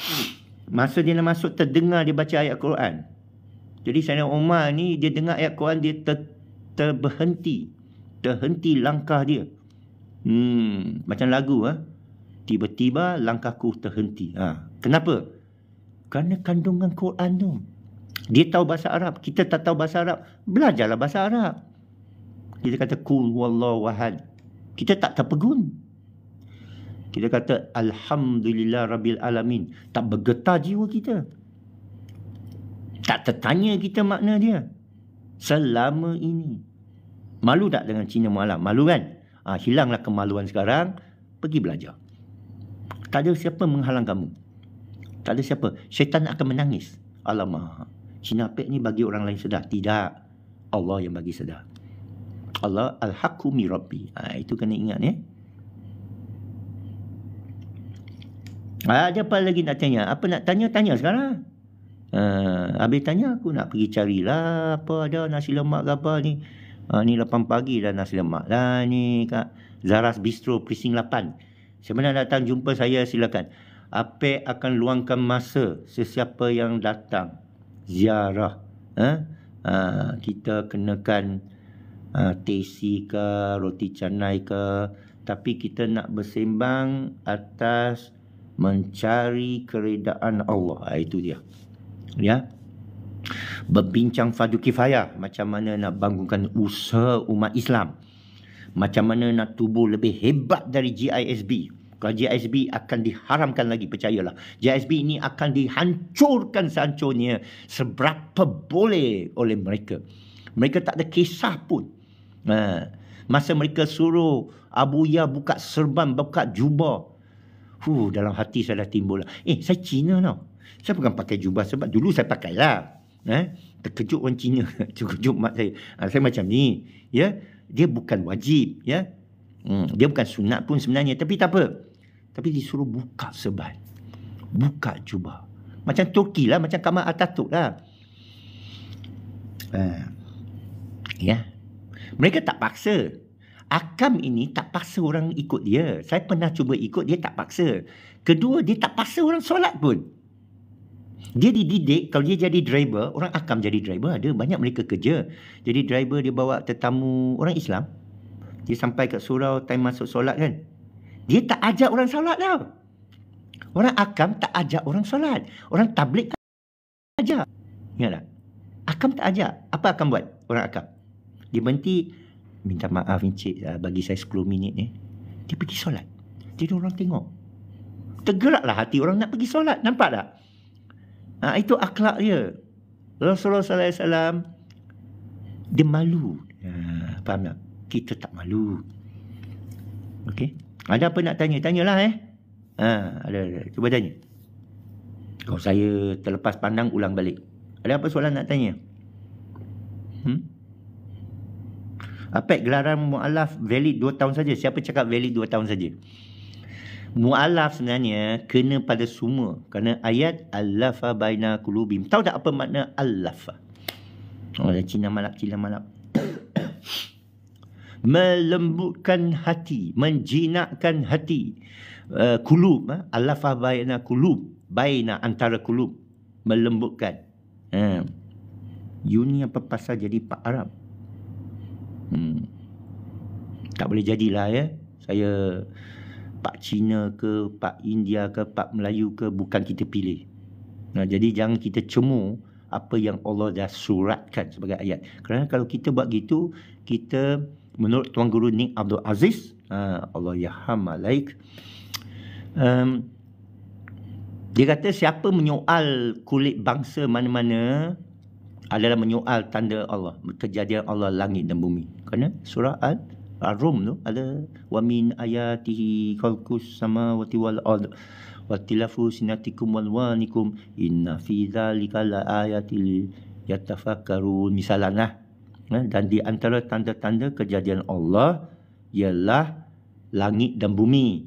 Masa dia nak masuk terdengar dia baca ayat Quran. Jadi saya Sayyidina Umar ni dia dengar ayat Quran dia ter, terberhenti. Terhenti langkah dia. Hmm, macam lagu ah. Ha? Tiba-tiba langkahku terhenti. Ha. Kenapa? Kerana kandungan Quran tu. Dia tahu bahasa Arab. Kita tak tahu bahasa Arab. Belajarlah bahasa Arab. Dia kata, Kul wallahu ahad kita tak terpegun. Kita kata Alhamdulillah Rabbil Alamin. Tak bergetar jiwa kita. Tak tertanya kita makna dia. Selama ini. Malu tak dengan Cina Mualam? Malu kan? Ha, hilanglah kemaluan sekarang. Pergi belajar. Tak ada siapa menghalang kamu. Tak ada siapa. Syaitan akan menangis. Alamak. Cina Pek ni bagi orang lain sedar. Tidak. Allah yang bagi sedar. Allah al-haqqu mi rabbi. Ha, itu kena ingat ya. Ha, ada apa lagi nak tanya? Apa nak tanya? Tanya sekarang. Ha, habis tanya aku nak pergi carilah apa ada nasi lemak ke apa ni. Ha, ni 8 pagi dah nasi lemak. dah ni kat Zaras Bistro Prising 8. Siapa nak datang jumpa saya silakan. Ape akan luangkan masa sesiapa yang datang ziarah. Ha? Ha, kita kenakan kan Ah, tesi ke roti canai ke tapi kita nak bersembang atas mencari keredaan Allah ah, itu dia ya berbincang fardu kifayah macam mana nak bangunkan usaha umat Islam macam mana nak tubuh lebih hebat dari GISB kalau GISB akan diharamkan lagi percayalah GISB ini akan dihancurkan sehancurnya seberapa boleh oleh mereka mereka tak ada kisah pun Ha. Masa mereka suruh Abu Ya buka serban, buka jubah. Huh, dalam hati saya dah timbul. Eh, saya Cina tau. Saya bukan pakai jubah sebab dulu saya pakai lah. Eh? Ha? Terkejut orang Cina. Terkejut mak saya. Ha, saya macam ni. Ya? Dia bukan wajib. Ya? Hmm. Dia bukan sunat pun sebenarnya. Tapi tak apa. Tapi disuruh buka serban. Buka jubah. Macam Turki lah. Macam Kamal Atatürk lah. Ha. Ya? Mereka tak paksa. Akam ini tak paksa orang ikut dia. Saya pernah cuba ikut, dia tak paksa. Kedua, dia tak paksa orang solat pun. Dia dididik, kalau dia jadi driver, orang akam jadi driver ada. Banyak mereka kerja. Jadi driver dia bawa tetamu orang Islam. Dia sampai kat surau, time masuk solat kan. Dia tak ajak orang solat tau. Orang akam tak ajak orang solat. Orang tablik tak ajak. Ingat tak? Akam tak ajak. Apa akam buat orang akam? Dia berhenti Minta maaf Encik ah, Bagi saya 10 minit ni eh. Dia pergi solat Jadi orang tengok Tergeraklah hati orang nak pergi solat Nampak tak? Ha, itu akhlak dia Rasulullah Wasallam Dia malu ha, Faham tak? Kita tak malu Okey Ada apa nak tanya? Tanyalah eh ha, ada, ada. Cuba tanya Kalau saya terlepas pandang ulang balik Ada apa soalan nak tanya? Apek gelaran mu'alaf valid dua tahun saja. Siapa cakap valid dua tahun saja? Mu'alaf sebenarnya kena pada semua. Kerana ayat Allafa baina kulubim. Tahu tak apa makna Allafa? Oh, ada Cina malap, Cina malap. Melembutkan hati. Menjinakkan hati. Uh, kulub. Ha? Allafa baina kulub. Baina antara kulub. Melembutkan. Hmm. Ha. Uni apa pasal jadi Pak Arab? Hmm. Tak boleh jadilah ya. Saya Pak Cina ke, Pak India ke, Pak Melayu ke bukan kita pilih. Nah, jadi jangan kita cemu apa yang Allah dah suratkan sebagai ayat. Kerana kalau kita buat gitu, kita menurut Tuan Guru Nik Abdul Aziz, ha, Allah Ya malaik. Um, dia kata siapa menyoal kulit bangsa mana-mana adalah menyoal tanda Allah, kejadian Allah langit dan bumi kerana surah al Ar-Rum tu ada wa min ayatihi khalqus samawati wal ard wa tilafu sinatikum wal wanikum inna fi dhalika la ayatil yatafakkarun misalnya lah, eh. dan di antara tanda-tanda kejadian Allah ialah langit dan bumi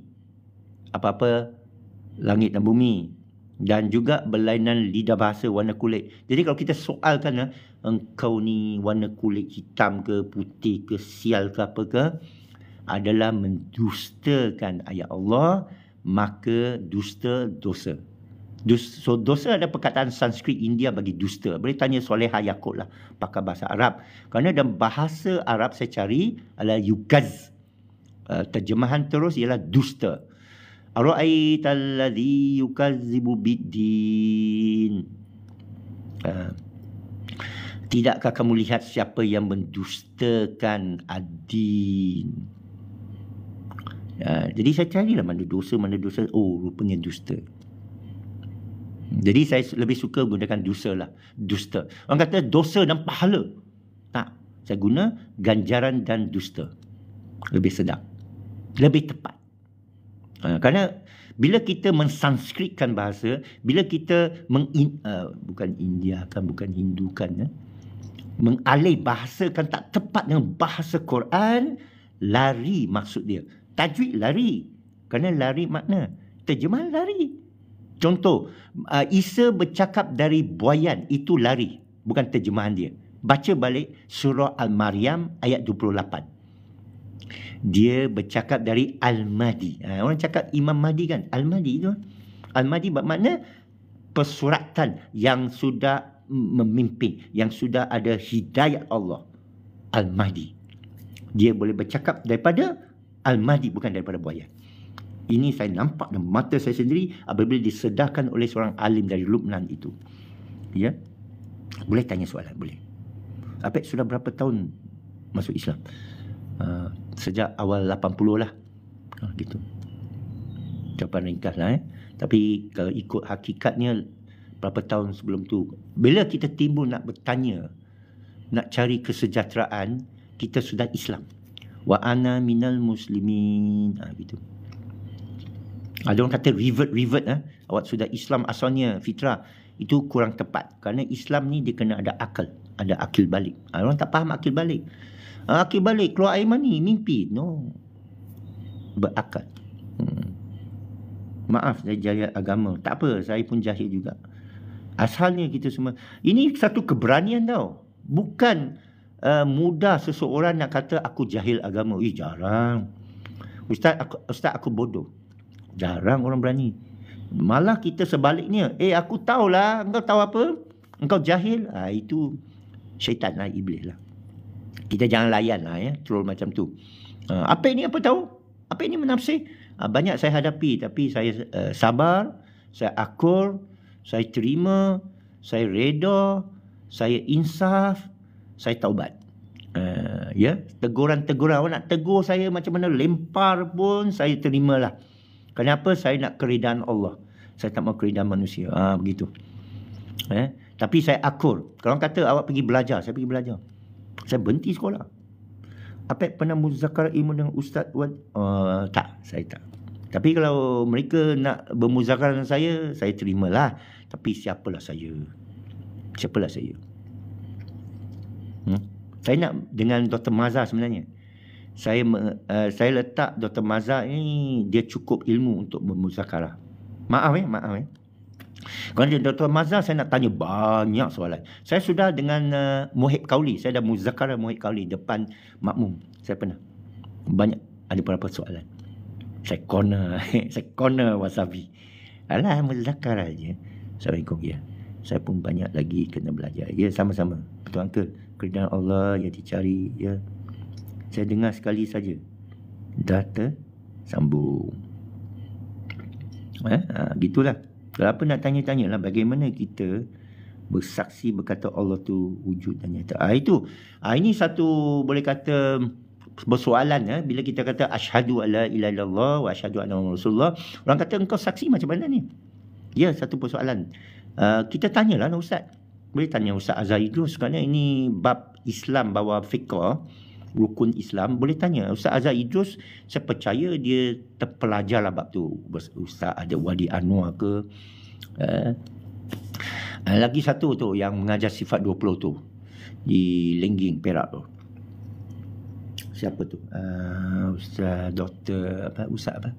apa-apa langit dan bumi dan juga berlainan lidah bahasa warna kulit jadi kalau kita soalkan eh, engkau ni warna kulit hitam ke putih ke sial ke apa ke adalah mendustakan ayat Allah maka dusta dosa. dosa. So dosa ada perkataan Sanskrit India bagi dusta. Boleh tanya Soleha Yakut lah pakai bahasa Arab. Karena dalam bahasa Arab saya cari adalah yugaz. Eh, terjemahan terus ialah dusta. Ara'aita alladhi yukazzibu biddin. Uh, Tidakkah kamu lihat siapa yang mendustakan adin? Ya, jadi saya carilah mana dosa, mana dosa. Oh, rupanya dusta. Jadi saya lebih suka gunakan dosa lah. Dusta. Orang kata dosa dan pahala. Tak. Saya guna ganjaran dan dusta. Lebih sedap. Lebih tepat. Ha, kerana bila kita mensanskritkan bahasa, bila kita meng uh, bukan India kan, bukan Hindu kan, eh? mengalih bahasakan tak tepat dengan bahasa Quran lari maksud dia tajwid lari kerana lari makna terjemahan lari contoh uh, Isa bercakap dari buayan itu lari bukan terjemahan dia baca balik surah al-maryam ayat 28 dia bercakap dari al-madi ha, orang cakap imam madi kan al-madi tu al-madi bermakna persuratan yang sudah memimpin yang sudah ada hidayat Allah Al-Mahdi. Dia boleh bercakap daripada Al-Mahdi bukan daripada buaya. Ini saya nampak dengan mata saya sendiri apabila disedarkan oleh seorang alim dari Lubnan itu. Ya. Boleh tanya soalan, boleh. Apa sudah berapa tahun masuk Islam? Uh, sejak awal 80 lah. Uh, gitu. Jawapan ringkas lah eh. Tapi kalau ikut hakikatnya berapa tahun sebelum tu bila kita timbul nak bertanya nak cari kesejahteraan kita sudah Islam wa ana minal muslimin ah ha, gitu ada orang kata revert revert ah ha? awak sudah Islam asalnya fitrah itu kurang tepat kerana Islam ni dia kena ada akal ada akil balik ha, orang tak faham akil balik ha, akil balik keluar air mani mimpi no berakal hmm. maaf saya jahil agama tak apa saya pun jahil juga asalnya kita semua ini satu keberanian tau bukan uh, mudah seseorang nak kata aku jahil agama Ih, jarang ustaz aku ustaz aku bodoh jarang orang berani malah kita sebaliknya eh aku tahulah engkau tahu apa engkau jahil ha, itu syaitan lah iblis lah kita jangan layan lah ya troll macam tu uh, apa ini apa tahu apa ini menafsir uh, banyak saya hadapi tapi saya uh, sabar saya akur saya terima, saya reda, saya insaf, saya taubat. Uh, ya, yeah? teguran-teguran awak nak tegur saya macam mana lempar pun saya terimalah. Kenapa saya nak keridaan Allah? Saya tak mau keridaan manusia. Ah ha, begitu. Eh, tapi saya akur. Kalau kata awak pergi belajar, saya pergi belajar. Saya berhenti sekolah. Apa pernah muzakarah ilmu dengan ustaz? Uh, tak, saya tak. Tapi kalau mereka nak bermuzakarah dengan saya, saya terimalah. Tapi siapalah saya? Siapalah saya? Hmm? Saya nak dengan Dr. Mazhar sebenarnya. Saya uh, saya letak Dr. Mazhar ni dia cukup ilmu untuk bermuzakarah. Maaf ya, maaf ya. Kalau Dr. Mazhar saya nak tanya banyak soalan. Saya sudah dengan uh, Muhib Kauli. Saya dah muzakarah Muhib Kauli depan makmum. Saya pernah. Banyak. Ada beberapa soalan. Side corner Side corner wasabi Alah muzakar aja Assalamualaikum ya Saya pun banyak lagi kena belajar Ya sama-sama Betul Uncle Kerana Allah yang dicari ya Saya dengar sekali saja Data Sambung Ha, ha gitulah. Kalau apa nak tanya tanya lah, bagaimana kita bersaksi berkata Allah tu wujud dan nyata. Ah ha, itu. Ah ha, ini satu boleh kata persoalannya eh, bila kita kata asyhadu alla ilaha illallah wa asyhadu anna muhammadar rasulullah orang kata engkau saksi macam mana ni ya satu persoalan uh, kita tanyalah lah ustaz boleh tanya ustaz Azhar itu sekarang ini bab Islam bawa fikah rukun Islam boleh tanya Ustaz Azhar Idrus saya percaya dia terpelajar lah bab tu Ustaz ada Wadi Anwar ke uh, lagi satu tu yang mengajar sifat 20 tu di Lengging Perak tu siapa tu? Uh, Ustaz Dr. apa Ustaz apa?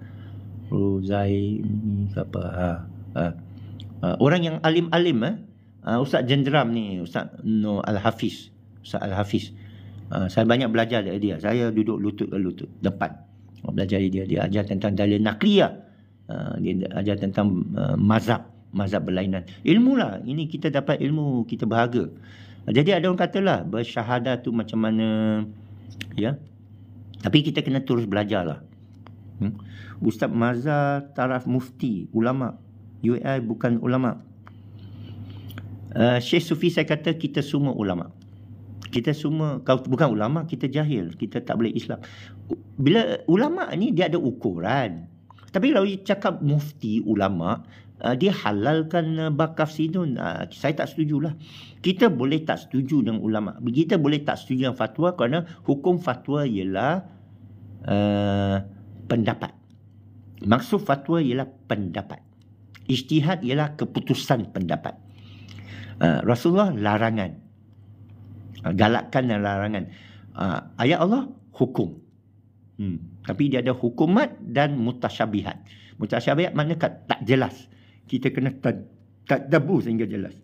Ruzai oh, apa? Uh, uh, uh, orang yang alim-alim eh. Uh, Ustaz Jendram ni, Ustaz No Al-Hafiz. Ustaz Al-Hafiz. Uh, saya banyak belajar dari dia. Saya duduk lutut ke lutut depan. Belajar dari dia. Dia ajar tentang dalil nakliyah. Uh, dia ajar tentang uh, mazhab. Mazhab berlainan. ilmu lah, Ini kita dapat ilmu. Kita berharga. Jadi ada orang katalah bersyahadah tu macam mana ya tapi kita kena terus belajarlah. Hmm? Ustaz Mazhar Taraf Mufti, ulama. UAI bukan ulama. Uh, Syekh Sufi saya kata kita semua ulama. Kita semua, kalau bukan ulama, kita jahil. Kita tak boleh Islam. Bila ulama ni dia ada ukuran. Tapi kalau cakap mufti ulama, uh, dia halalkan uh, bakaf sidun. Uh, ah, saya tak setuju lah. Kita boleh tak setuju dengan ulama. Kita boleh tak setuju dengan fatwa kerana hukum fatwa ialah uh, pendapat. Maksud fatwa ialah pendapat. Ijtihad ialah keputusan pendapat. Uh, Rasulullah larangan. Uh, galakkan dan larangan. Uh, ayat Allah hukum. Hmm. Tapi dia ada hukumat dan mutasyabihat. Mutasyabihat mana kat tak jelas kita kena tadabur sehingga jelas.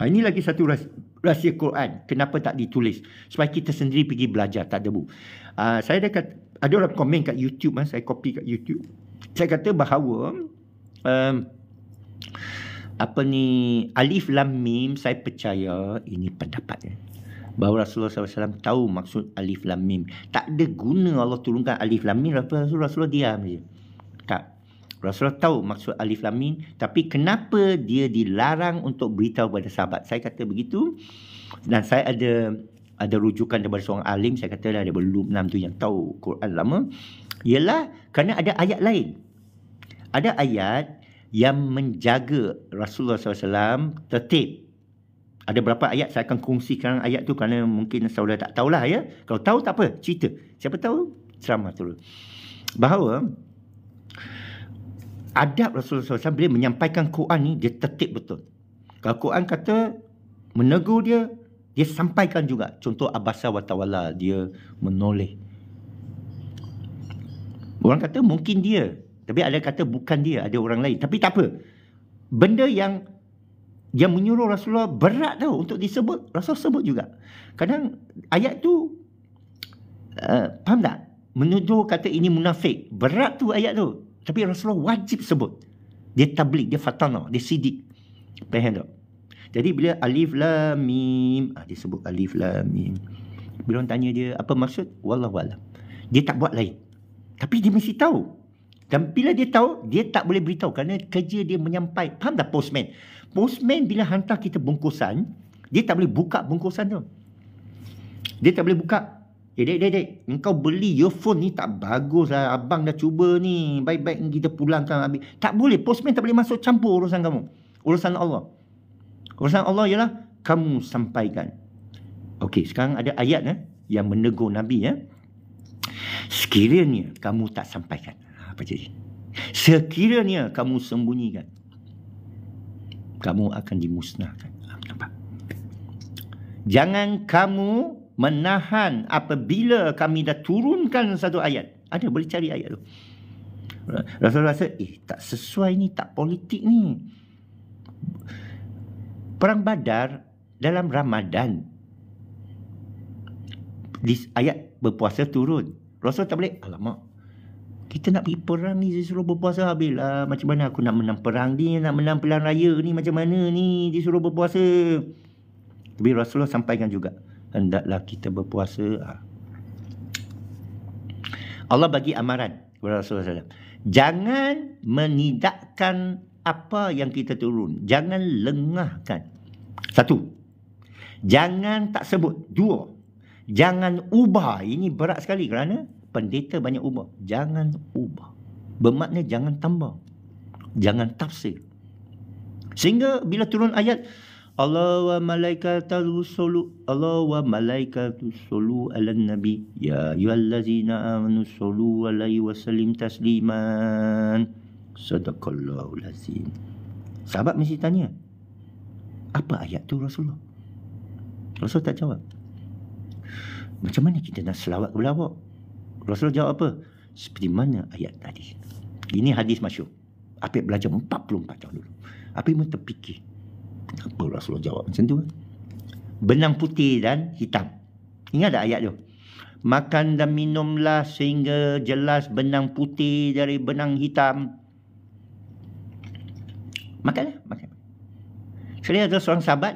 Ha, ini lagi satu rahsia Quran. Kenapa tak ditulis? Supaya kita sendiri pergi belajar tadabur. Ha, saya dekat, ada orang komen kat YouTube. Ha, saya copy kat YouTube. Saya kata bahawa... Um, apa ni alif lam mim saya percaya ini pendapatnya. bahawa Rasulullah SAW tahu maksud alif lam mim tak ada guna Allah turunkan alif lam mim Rasulullah, Rasulullah diam je Rasulullah tahu maksud alif lam mim tapi kenapa dia dilarang untuk beritahu kepada sahabat? Saya kata begitu. Dan saya ada ada rujukan daripada seorang alim saya kata dah ada belum 6 tu yang tahu Quran lama ialah kerana ada ayat lain. Ada ayat yang menjaga Rasulullah SAW tertib. Ada berapa ayat saya akan kongsikan ayat tu kerana mungkin saudara tak tahulah ya. Kalau tahu tak apa, cerita. Siapa tahu ceramah tu. Bahawa adab Rasulullah SAW bila menyampaikan Quran ni dia tertib betul. Kalau Quran kata menegur dia, dia sampaikan juga. Contoh Abasa wa Tawala dia menoleh. Orang kata mungkin dia. Tapi ada kata bukan dia, ada orang lain. Tapi tak apa. Benda yang yang menyuruh Rasulullah berat tau untuk disebut, Rasul sebut juga. Kadang ayat tu, uh, faham tak? Menuduh kata ini munafik. Berat tu ayat tu. Tapi Rasulullah wajib sebut. Dia tablik, dia fatana, dia sidik. Faham tak? Jadi bila alif lam mim, ah, dia sebut alif lam mim. Bila orang tanya dia apa maksud? Wallah wallah, Dia tak buat lain. Tapi dia mesti tahu. Dan bila dia tahu, dia tak boleh beritahu kerana kerja dia menyampai. Faham tak postman? Postman bila hantar kita bungkusan, dia tak boleh buka bungkusan tu. Dia tak boleh buka Eh, dek, dek, dek. Engkau beli earphone ni tak bagus lah. Abang dah cuba ni. Baik-baik kita pulangkan habis. Tak boleh. Postman tak boleh masuk campur urusan kamu. Urusan Allah. Urusan Allah ialah kamu sampaikan. Okey, sekarang ada ayat eh, yang menegur Nabi. Eh. Sekiranya kamu tak sampaikan. Ha, apa jadi? Sekiranya kamu sembunyikan. Kamu akan dimusnahkan. Nampak? Jangan kamu menahan apabila kami dah turunkan satu ayat. Ada boleh cari ayat tu. Rasul rasa, eh tak sesuai ni, tak politik ni. Perang Badar dalam Ramadan. Di ayat berpuasa turun. Rasul tak boleh, alamak. Kita nak pergi perang ni, dia suruh berpuasa habis lah. Macam mana aku nak menang perang ni, nak menang pelan raya ni, macam mana ni, dia suruh berpuasa. Tapi Rasulullah sampaikan juga hendaklah kita berpuasa. Allah bagi amaran kepada Rasulullah Jangan menidakkan apa yang kita turun. Jangan lengahkan. Satu. Jangan tak sebut. Dua. Jangan ubah. Ini berat sekali kerana pendeta banyak ubah. Jangan ubah. Bermakna jangan tambah. Jangan tafsir. Sehingga bila turun ayat, Allah wa malaikatul sulu Allah wa malaikatul sulu ala nabi ya ayyuhallazina amanu sulu alaihi wa sallim tasliman sadaqallahu lazim sahabat mesti tanya apa ayat tu Rasulullah Rasul tak jawab macam mana kita nak selawat kepada awak Rasulullah jawab apa seperti mana ayat tadi ini hadis masyur Apik belajar 44 tahun dulu Apik pun terfikir apa Rasulullah jawab macam tu? Benang putih dan hitam. Ingat tak ayat tu? Makan dan minumlah sehingga jelas benang putih dari benang hitam. Makanlah, makan. Sekali ada seorang sahabat,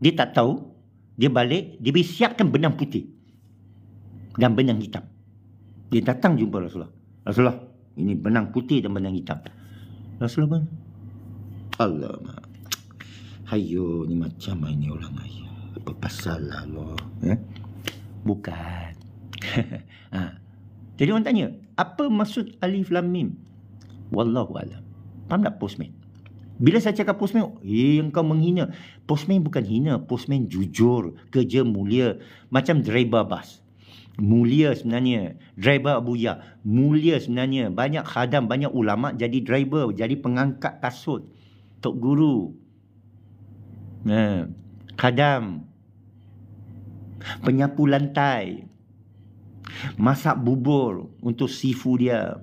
dia tak tahu, dia balik, dia beri siapkan benang putih dan benang hitam. Dia datang jumpa Rasulullah. Rasulullah, ini benang putih dan benang hitam. Rasulullah bang. Allah maaf. Hayo ni macam main ni orang ayo. Apa pasal lah lo? Eh? Bukan. ha. Jadi orang tanya, apa maksud alif lam mim? Wallahu alam. Faham tak postman? Bila saya cakap postman, eh yang kau menghina. Postman bukan hina, postman jujur, kerja mulia. Macam driver bas, Mulia sebenarnya. Driver Abu Ya. Mulia sebenarnya. Banyak khadam, banyak ulama jadi driver, jadi pengangkat kasut. Tok Guru, Ya. Kadam Penyapu lantai Masak bubur untuk sifu dia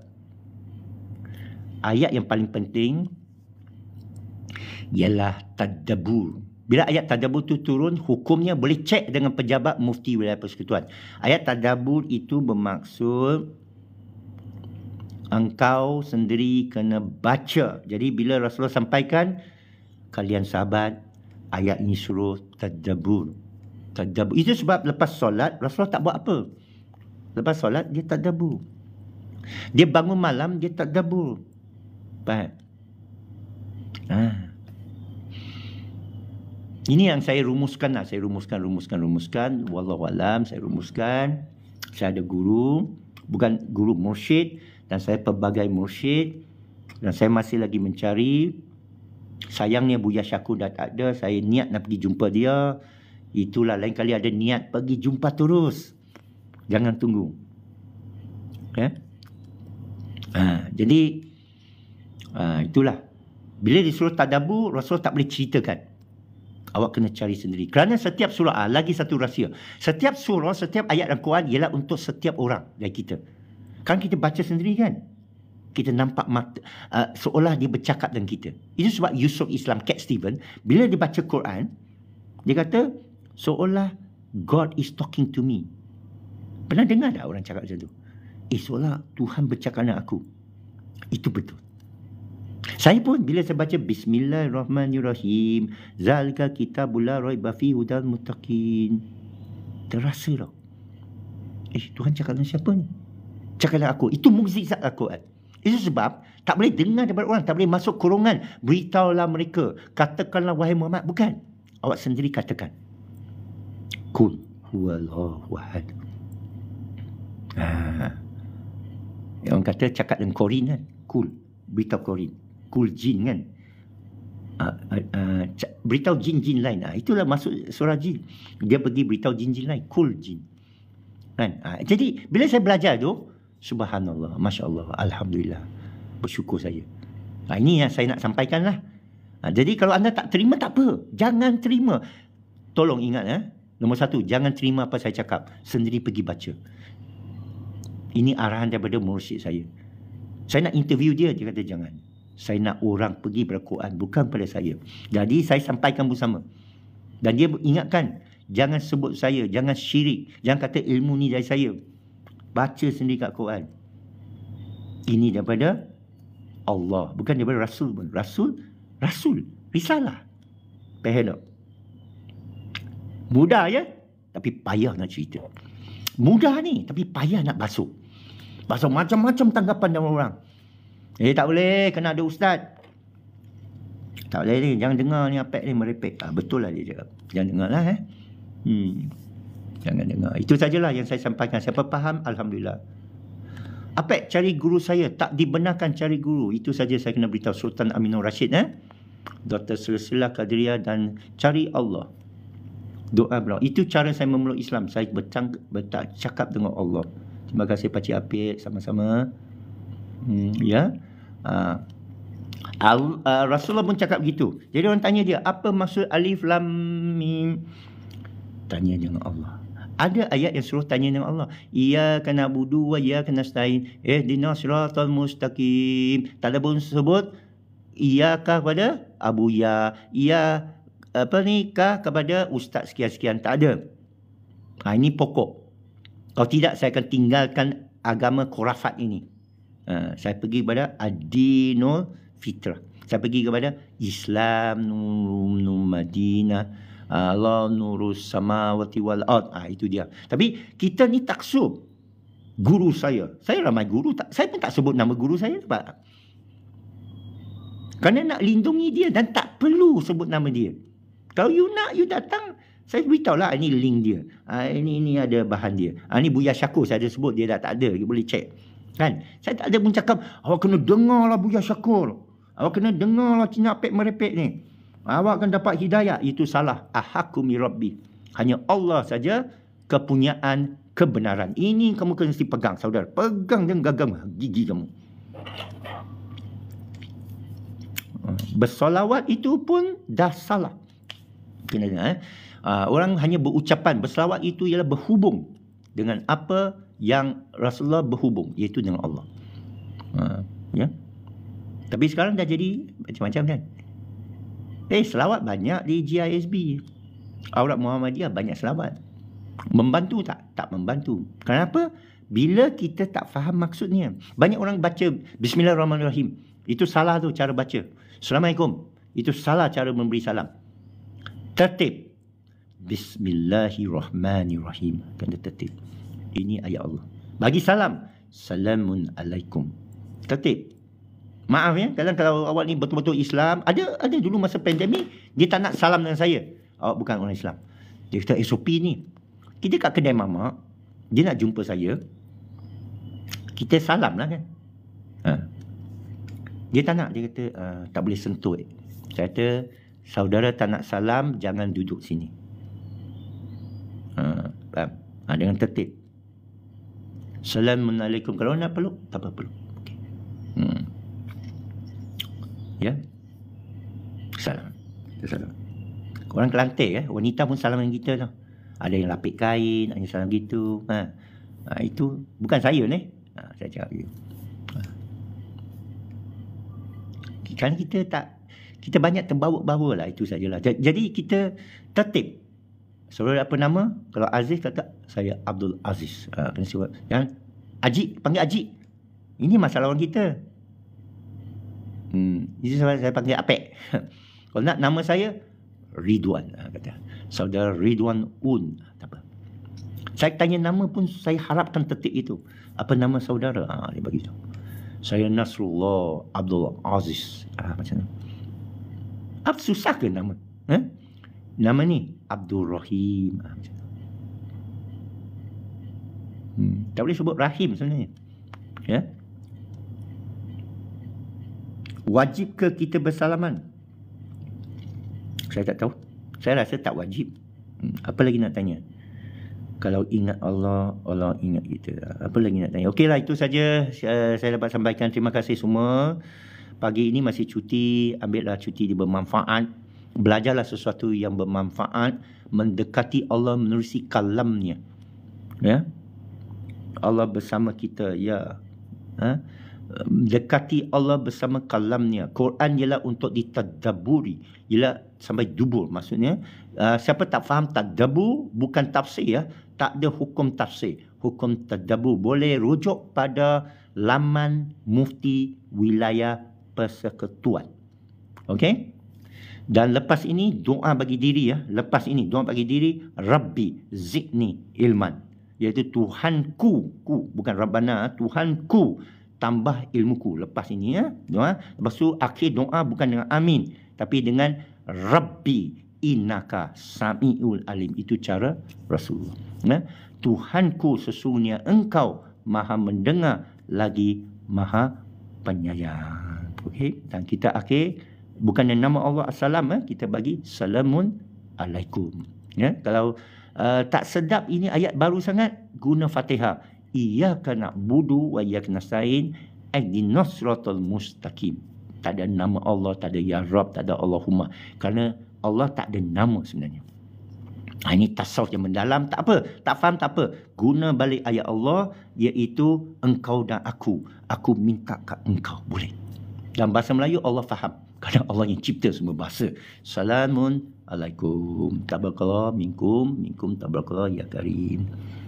Ayat yang paling penting Ialah tadabur Bila ayat tadabur tu turun Hukumnya boleh cek dengan pejabat mufti wilayah persekutuan Ayat tadabur itu bermaksud Engkau sendiri kena baca Jadi bila Rasulullah sampaikan Kalian sahabat ayat ni suruh tadabur. Tadabur. Itu sebab lepas solat, Rasulullah tak buat apa. Lepas solat, dia tadabur. Dia bangun malam, dia tadabur. Faham? Ha. Ini yang saya rumuskan lah. Saya rumuskan, rumuskan, rumuskan. Wallahualam, saya rumuskan. Saya ada guru. Bukan guru, mursyid. Dan saya pelbagai mursyid. Dan saya masih lagi mencari sayangnya Buya Syakun dah tak ada. Saya niat nak pergi jumpa dia. Itulah lain kali ada niat pergi jumpa terus. Jangan tunggu. Ya. Ha, jadi ha, itulah. Bila disuruh tadabu, Rasul tak boleh ceritakan. Awak kena cari sendiri. Kerana setiap surah, ha, lagi satu rahsia. Setiap surah, setiap ayat dan quran ialah untuk setiap orang dari kita. Kan kita baca sendiri kan? kita nampak uh, seolah dia bercakap dengan kita. Itu sebab Yusuf Islam, Cat Stephen, bila dia baca Quran, dia kata, seolah God is talking to me. Pernah dengar tak orang cakap macam tu? Eh, seolah Tuhan bercakap dengan aku. Itu betul. Saya pun bila saya baca Bismillahirrahmanirrahim Zalika kitabula roi bafi hudal mutakin Terasa tau Eh Tuhan cakap dengan siapa ni? Cakap dengan aku Itu mukzizat aku eh? Itu sebab tak boleh dengar daripada orang. Tak boleh masuk kurungan. Beritahulah mereka. Katakanlah wahai Muhammad. Bukan. Awak sendiri katakan. Kul. Wallahu ahad. Ha. orang kata cakap dengan Korin kan. Kul. Beritahu Korin. Kul jin kan. Uh, uh, uh, beritahu jin-jin lain uh, Itulah masuk surah jin Dia pergi beritahu jin-jin lain Cool jin Kan uh, Jadi Bila saya belajar tu Subhanallah, Masya Allah, Alhamdulillah Bersyukur saya ha, Ini yang saya nak sampaikan lah ha, Jadi kalau anda tak terima, tak apa Jangan terima Tolong ingat eh? Nombor satu, jangan terima apa saya cakap Sendiri pergi baca Ini arahan daripada mursyid saya Saya nak interview dia, dia kata jangan Saya nak orang pergi berkuat Bukan pada saya Jadi saya sampaikan bersama Dan dia ingatkan Jangan sebut saya, jangan syirik Jangan kata ilmu ni dari saya Baca sendiri kat Quran. Ini daripada Allah. Bukan daripada Rasul pun. Rasul, Rasul. Risalah. Faham tak? Mudah ya? Tapi payah nak cerita. Mudah ni, tapi payah nak basuh. Basuh macam-macam tanggapan dari orang. Eh, tak boleh. Kena ada ustaz. Tak boleh ni. Jangan dengar ni apek ni merepek. Ah, betul lah dia cakap. Jangan dengar lah eh. Hmm. Jangan dengar. Itu sajalah yang saya sampaikan. Siapa faham, Alhamdulillah. Apa? cari guru saya. Tak dibenarkan cari guru. Itu saja saya kena beritahu Sultan Aminul Rashid. Eh? Dr. Selesila kadiria dan cari Allah. Doa beliau. Itu cara saya memeluk Islam. Saya bercang, bercakap dengan Allah. Terima kasih Pakcik Apek. Sama-sama. Hmm, ya. Uh, uh, Rasulullah pun cakap begitu. Jadi orang tanya dia. Apa maksud alif lam mim? Tanya dengan Allah ada ayat yang suruh tanya nama Allah. Ia kena budu wa ia kena stain. Eh dinasiratul mustaqim. Tak ada pun sebut. Ia kah kepada Abu Ya. Ia ya, apa ni kah kepada ustaz sekian-sekian. Tak ada. Ha, ini pokok. Kalau tidak saya akan tinggalkan agama kurafat ini. Uh, saya pergi kepada Adinul Fitrah. Saya pergi kepada Islam Nur Madinah. Allah ah, nurus samawati wal ard. Ah itu dia. Tapi kita ni taksub guru saya. Saya ramai guru tak saya pun tak sebut nama guru saya Pak. Kerana nak lindungi dia dan tak perlu sebut nama dia. Kalau you nak, you datang. Saya beritahu lah, ini link dia. Ah, ini, ini ada bahan dia. Ah, ini Buya Syakur, saya ada sebut. Dia dah tak ada. You boleh cek. Kan? Saya tak ada pun cakap, awak kena dengar lah Buya Syakur. Awak kena dengar lah Cina Pek Merepek ni. Awak akan dapat hidayah. Itu salah. Ahakumi Rabbi. Hanya Allah saja kepunyaan kebenaran. Ini kamu kena mesti pegang, saudara. Pegang dan gagam gigi kamu. Bersolawat itu pun dah salah. Kena dengar, eh? Ah, orang hanya berucapan. Bersolawat itu ialah berhubung dengan apa yang Rasulullah berhubung. Iaitu dengan Allah. Ah, ya? Tapi sekarang dah jadi macam-macam kan? Eh selawat banyak di GISB Aurat Muhammadiyah banyak selawat Membantu tak? Tak membantu Kenapa? Bila kita tak faham maksudnya Banyak orang baca Bismillahirrahmanirrahim Itu salah tu cara baca Assalamualaikum Itu salah cara memberi salam Tertib Bismillahirrahmanirrahim Kena tertib Ini ayat Allah Bagi salam Salamun alaikum Tertib Maaf ya, kadang kalau awak ni betul-betul Islam, ada ada dulu masa pandemik, dia tak nak salam dengan saya. Awak bukan orang Islam. Dia kata eh, SOP ni. Kita kat kedai mama dia nak jumpa saya, kita salam lah kan. Ha. Dia tak nak, dia kata ah, tak boleh sentuh. Saya kata, saudara tak nak salam, jangan duduk sini. Ha. Faham? Ha, dengan tertib. Assalamualaikum. Kalau nak peluk, tak apa peluk. Okay. Hmm ya salam kita salam orang kelantik eh wanita pun salam dengan kita tu ada yang lapik kain ada yang salam gitu ha. ha itu bukan saya ni ha, saya cakap dia. kan kita tak kita banyak terbawa-bawa lah itu sajalah jadi kita tertib Saudara apa nama? Kalau Aziz kata saya Abdul Aziz. Ah uh, kena siapa? Yang Ajik panggil Ajik. Ini masalah orang kita. Hmm, ini sebab saya panggil Apek. Kalau nak nama saya Ridwan ah, kata. Saudara Ridwan Un tak apa. Saya tanya nama pun saya harapkan tetik itu. Apa nama saudara? Ah ha, dia bagi tu. Saya Nasrullah Abdul Aziz. Ah ha, macam mana? Apa susah ke nama? Ha? Nama ni Abdul Rahim. Ha, macam hmm, tak boleh sebut Rahim sebenarnya. Ya. Wajib ke kita bersalaman? Saya tak tahu. Saya rasa tak wajib. Hmm, apa lagi nak tanya? Kalau ingat Allah, Allah ingat kita. Apa lagi nak tanya? Okeylah, itu saja saya dapat sampaikan. Terima kasih semua. Pagi ini masih cuti. Ambillah cuti di bermanfaat. Belajarlah sesuatu yang bermanfaat. Mendekati Allah menerusi kalamnya. Ya? Allah bersama kita. Ya. Ha? dekati Allah bersama kalamnya. Quran ialah untuk ditadaburi. Ialah sampai dubur maksudnya. Uh, siapa tak faham tadabur bukan tafsir ya. Tak ada hukum tafsir. Hukum tadabur boleh rujuk pada laman mufti wilayah persekutuan. Okey? Dan lepas ini doa bagi diri ya. Lepas ini doa bagi diri. Rabbi zikni ilman. Iaitu Tuhanku. Ku, bukan Rabbana. Tuhanku tambah ilmuku lepas ini ya eh, doa eh. lepas tu akhir doa bukan dengan amin tapi dengan rabbi innaka samiul alim itu cara rasulullah ya tuhanku sesungguhnya engkau maha mendengar lagi maha penyayang okey dan kita akhir bukan dengan nama Allah assalam ya kita bagi salamun alaikum ya kalau uh, tak sedap ini ayat baru sangat guna fatihah iyyaka na'budu wa iyyaka nasta'in ihdinash-shiratal mustaqim. Tak ada nama Allah, tak ada ya Rob, tak ada Allahumma. Karena Allah tak ada nama sebenarnya. Ha, ini tasawuf yang mendalam. Tak apa. Tak faham, tak apa. Guna balik ayat Allah iaitu engkau dan aku. Aku minta ke engkau. Boleh. Dalam bahasa Melayu, Allah faham. Kerana Allah yang cipta semua bahasa. alaikum. Tabarakallah. Minkum. Minkum. Tabarakallah. Ya Karim.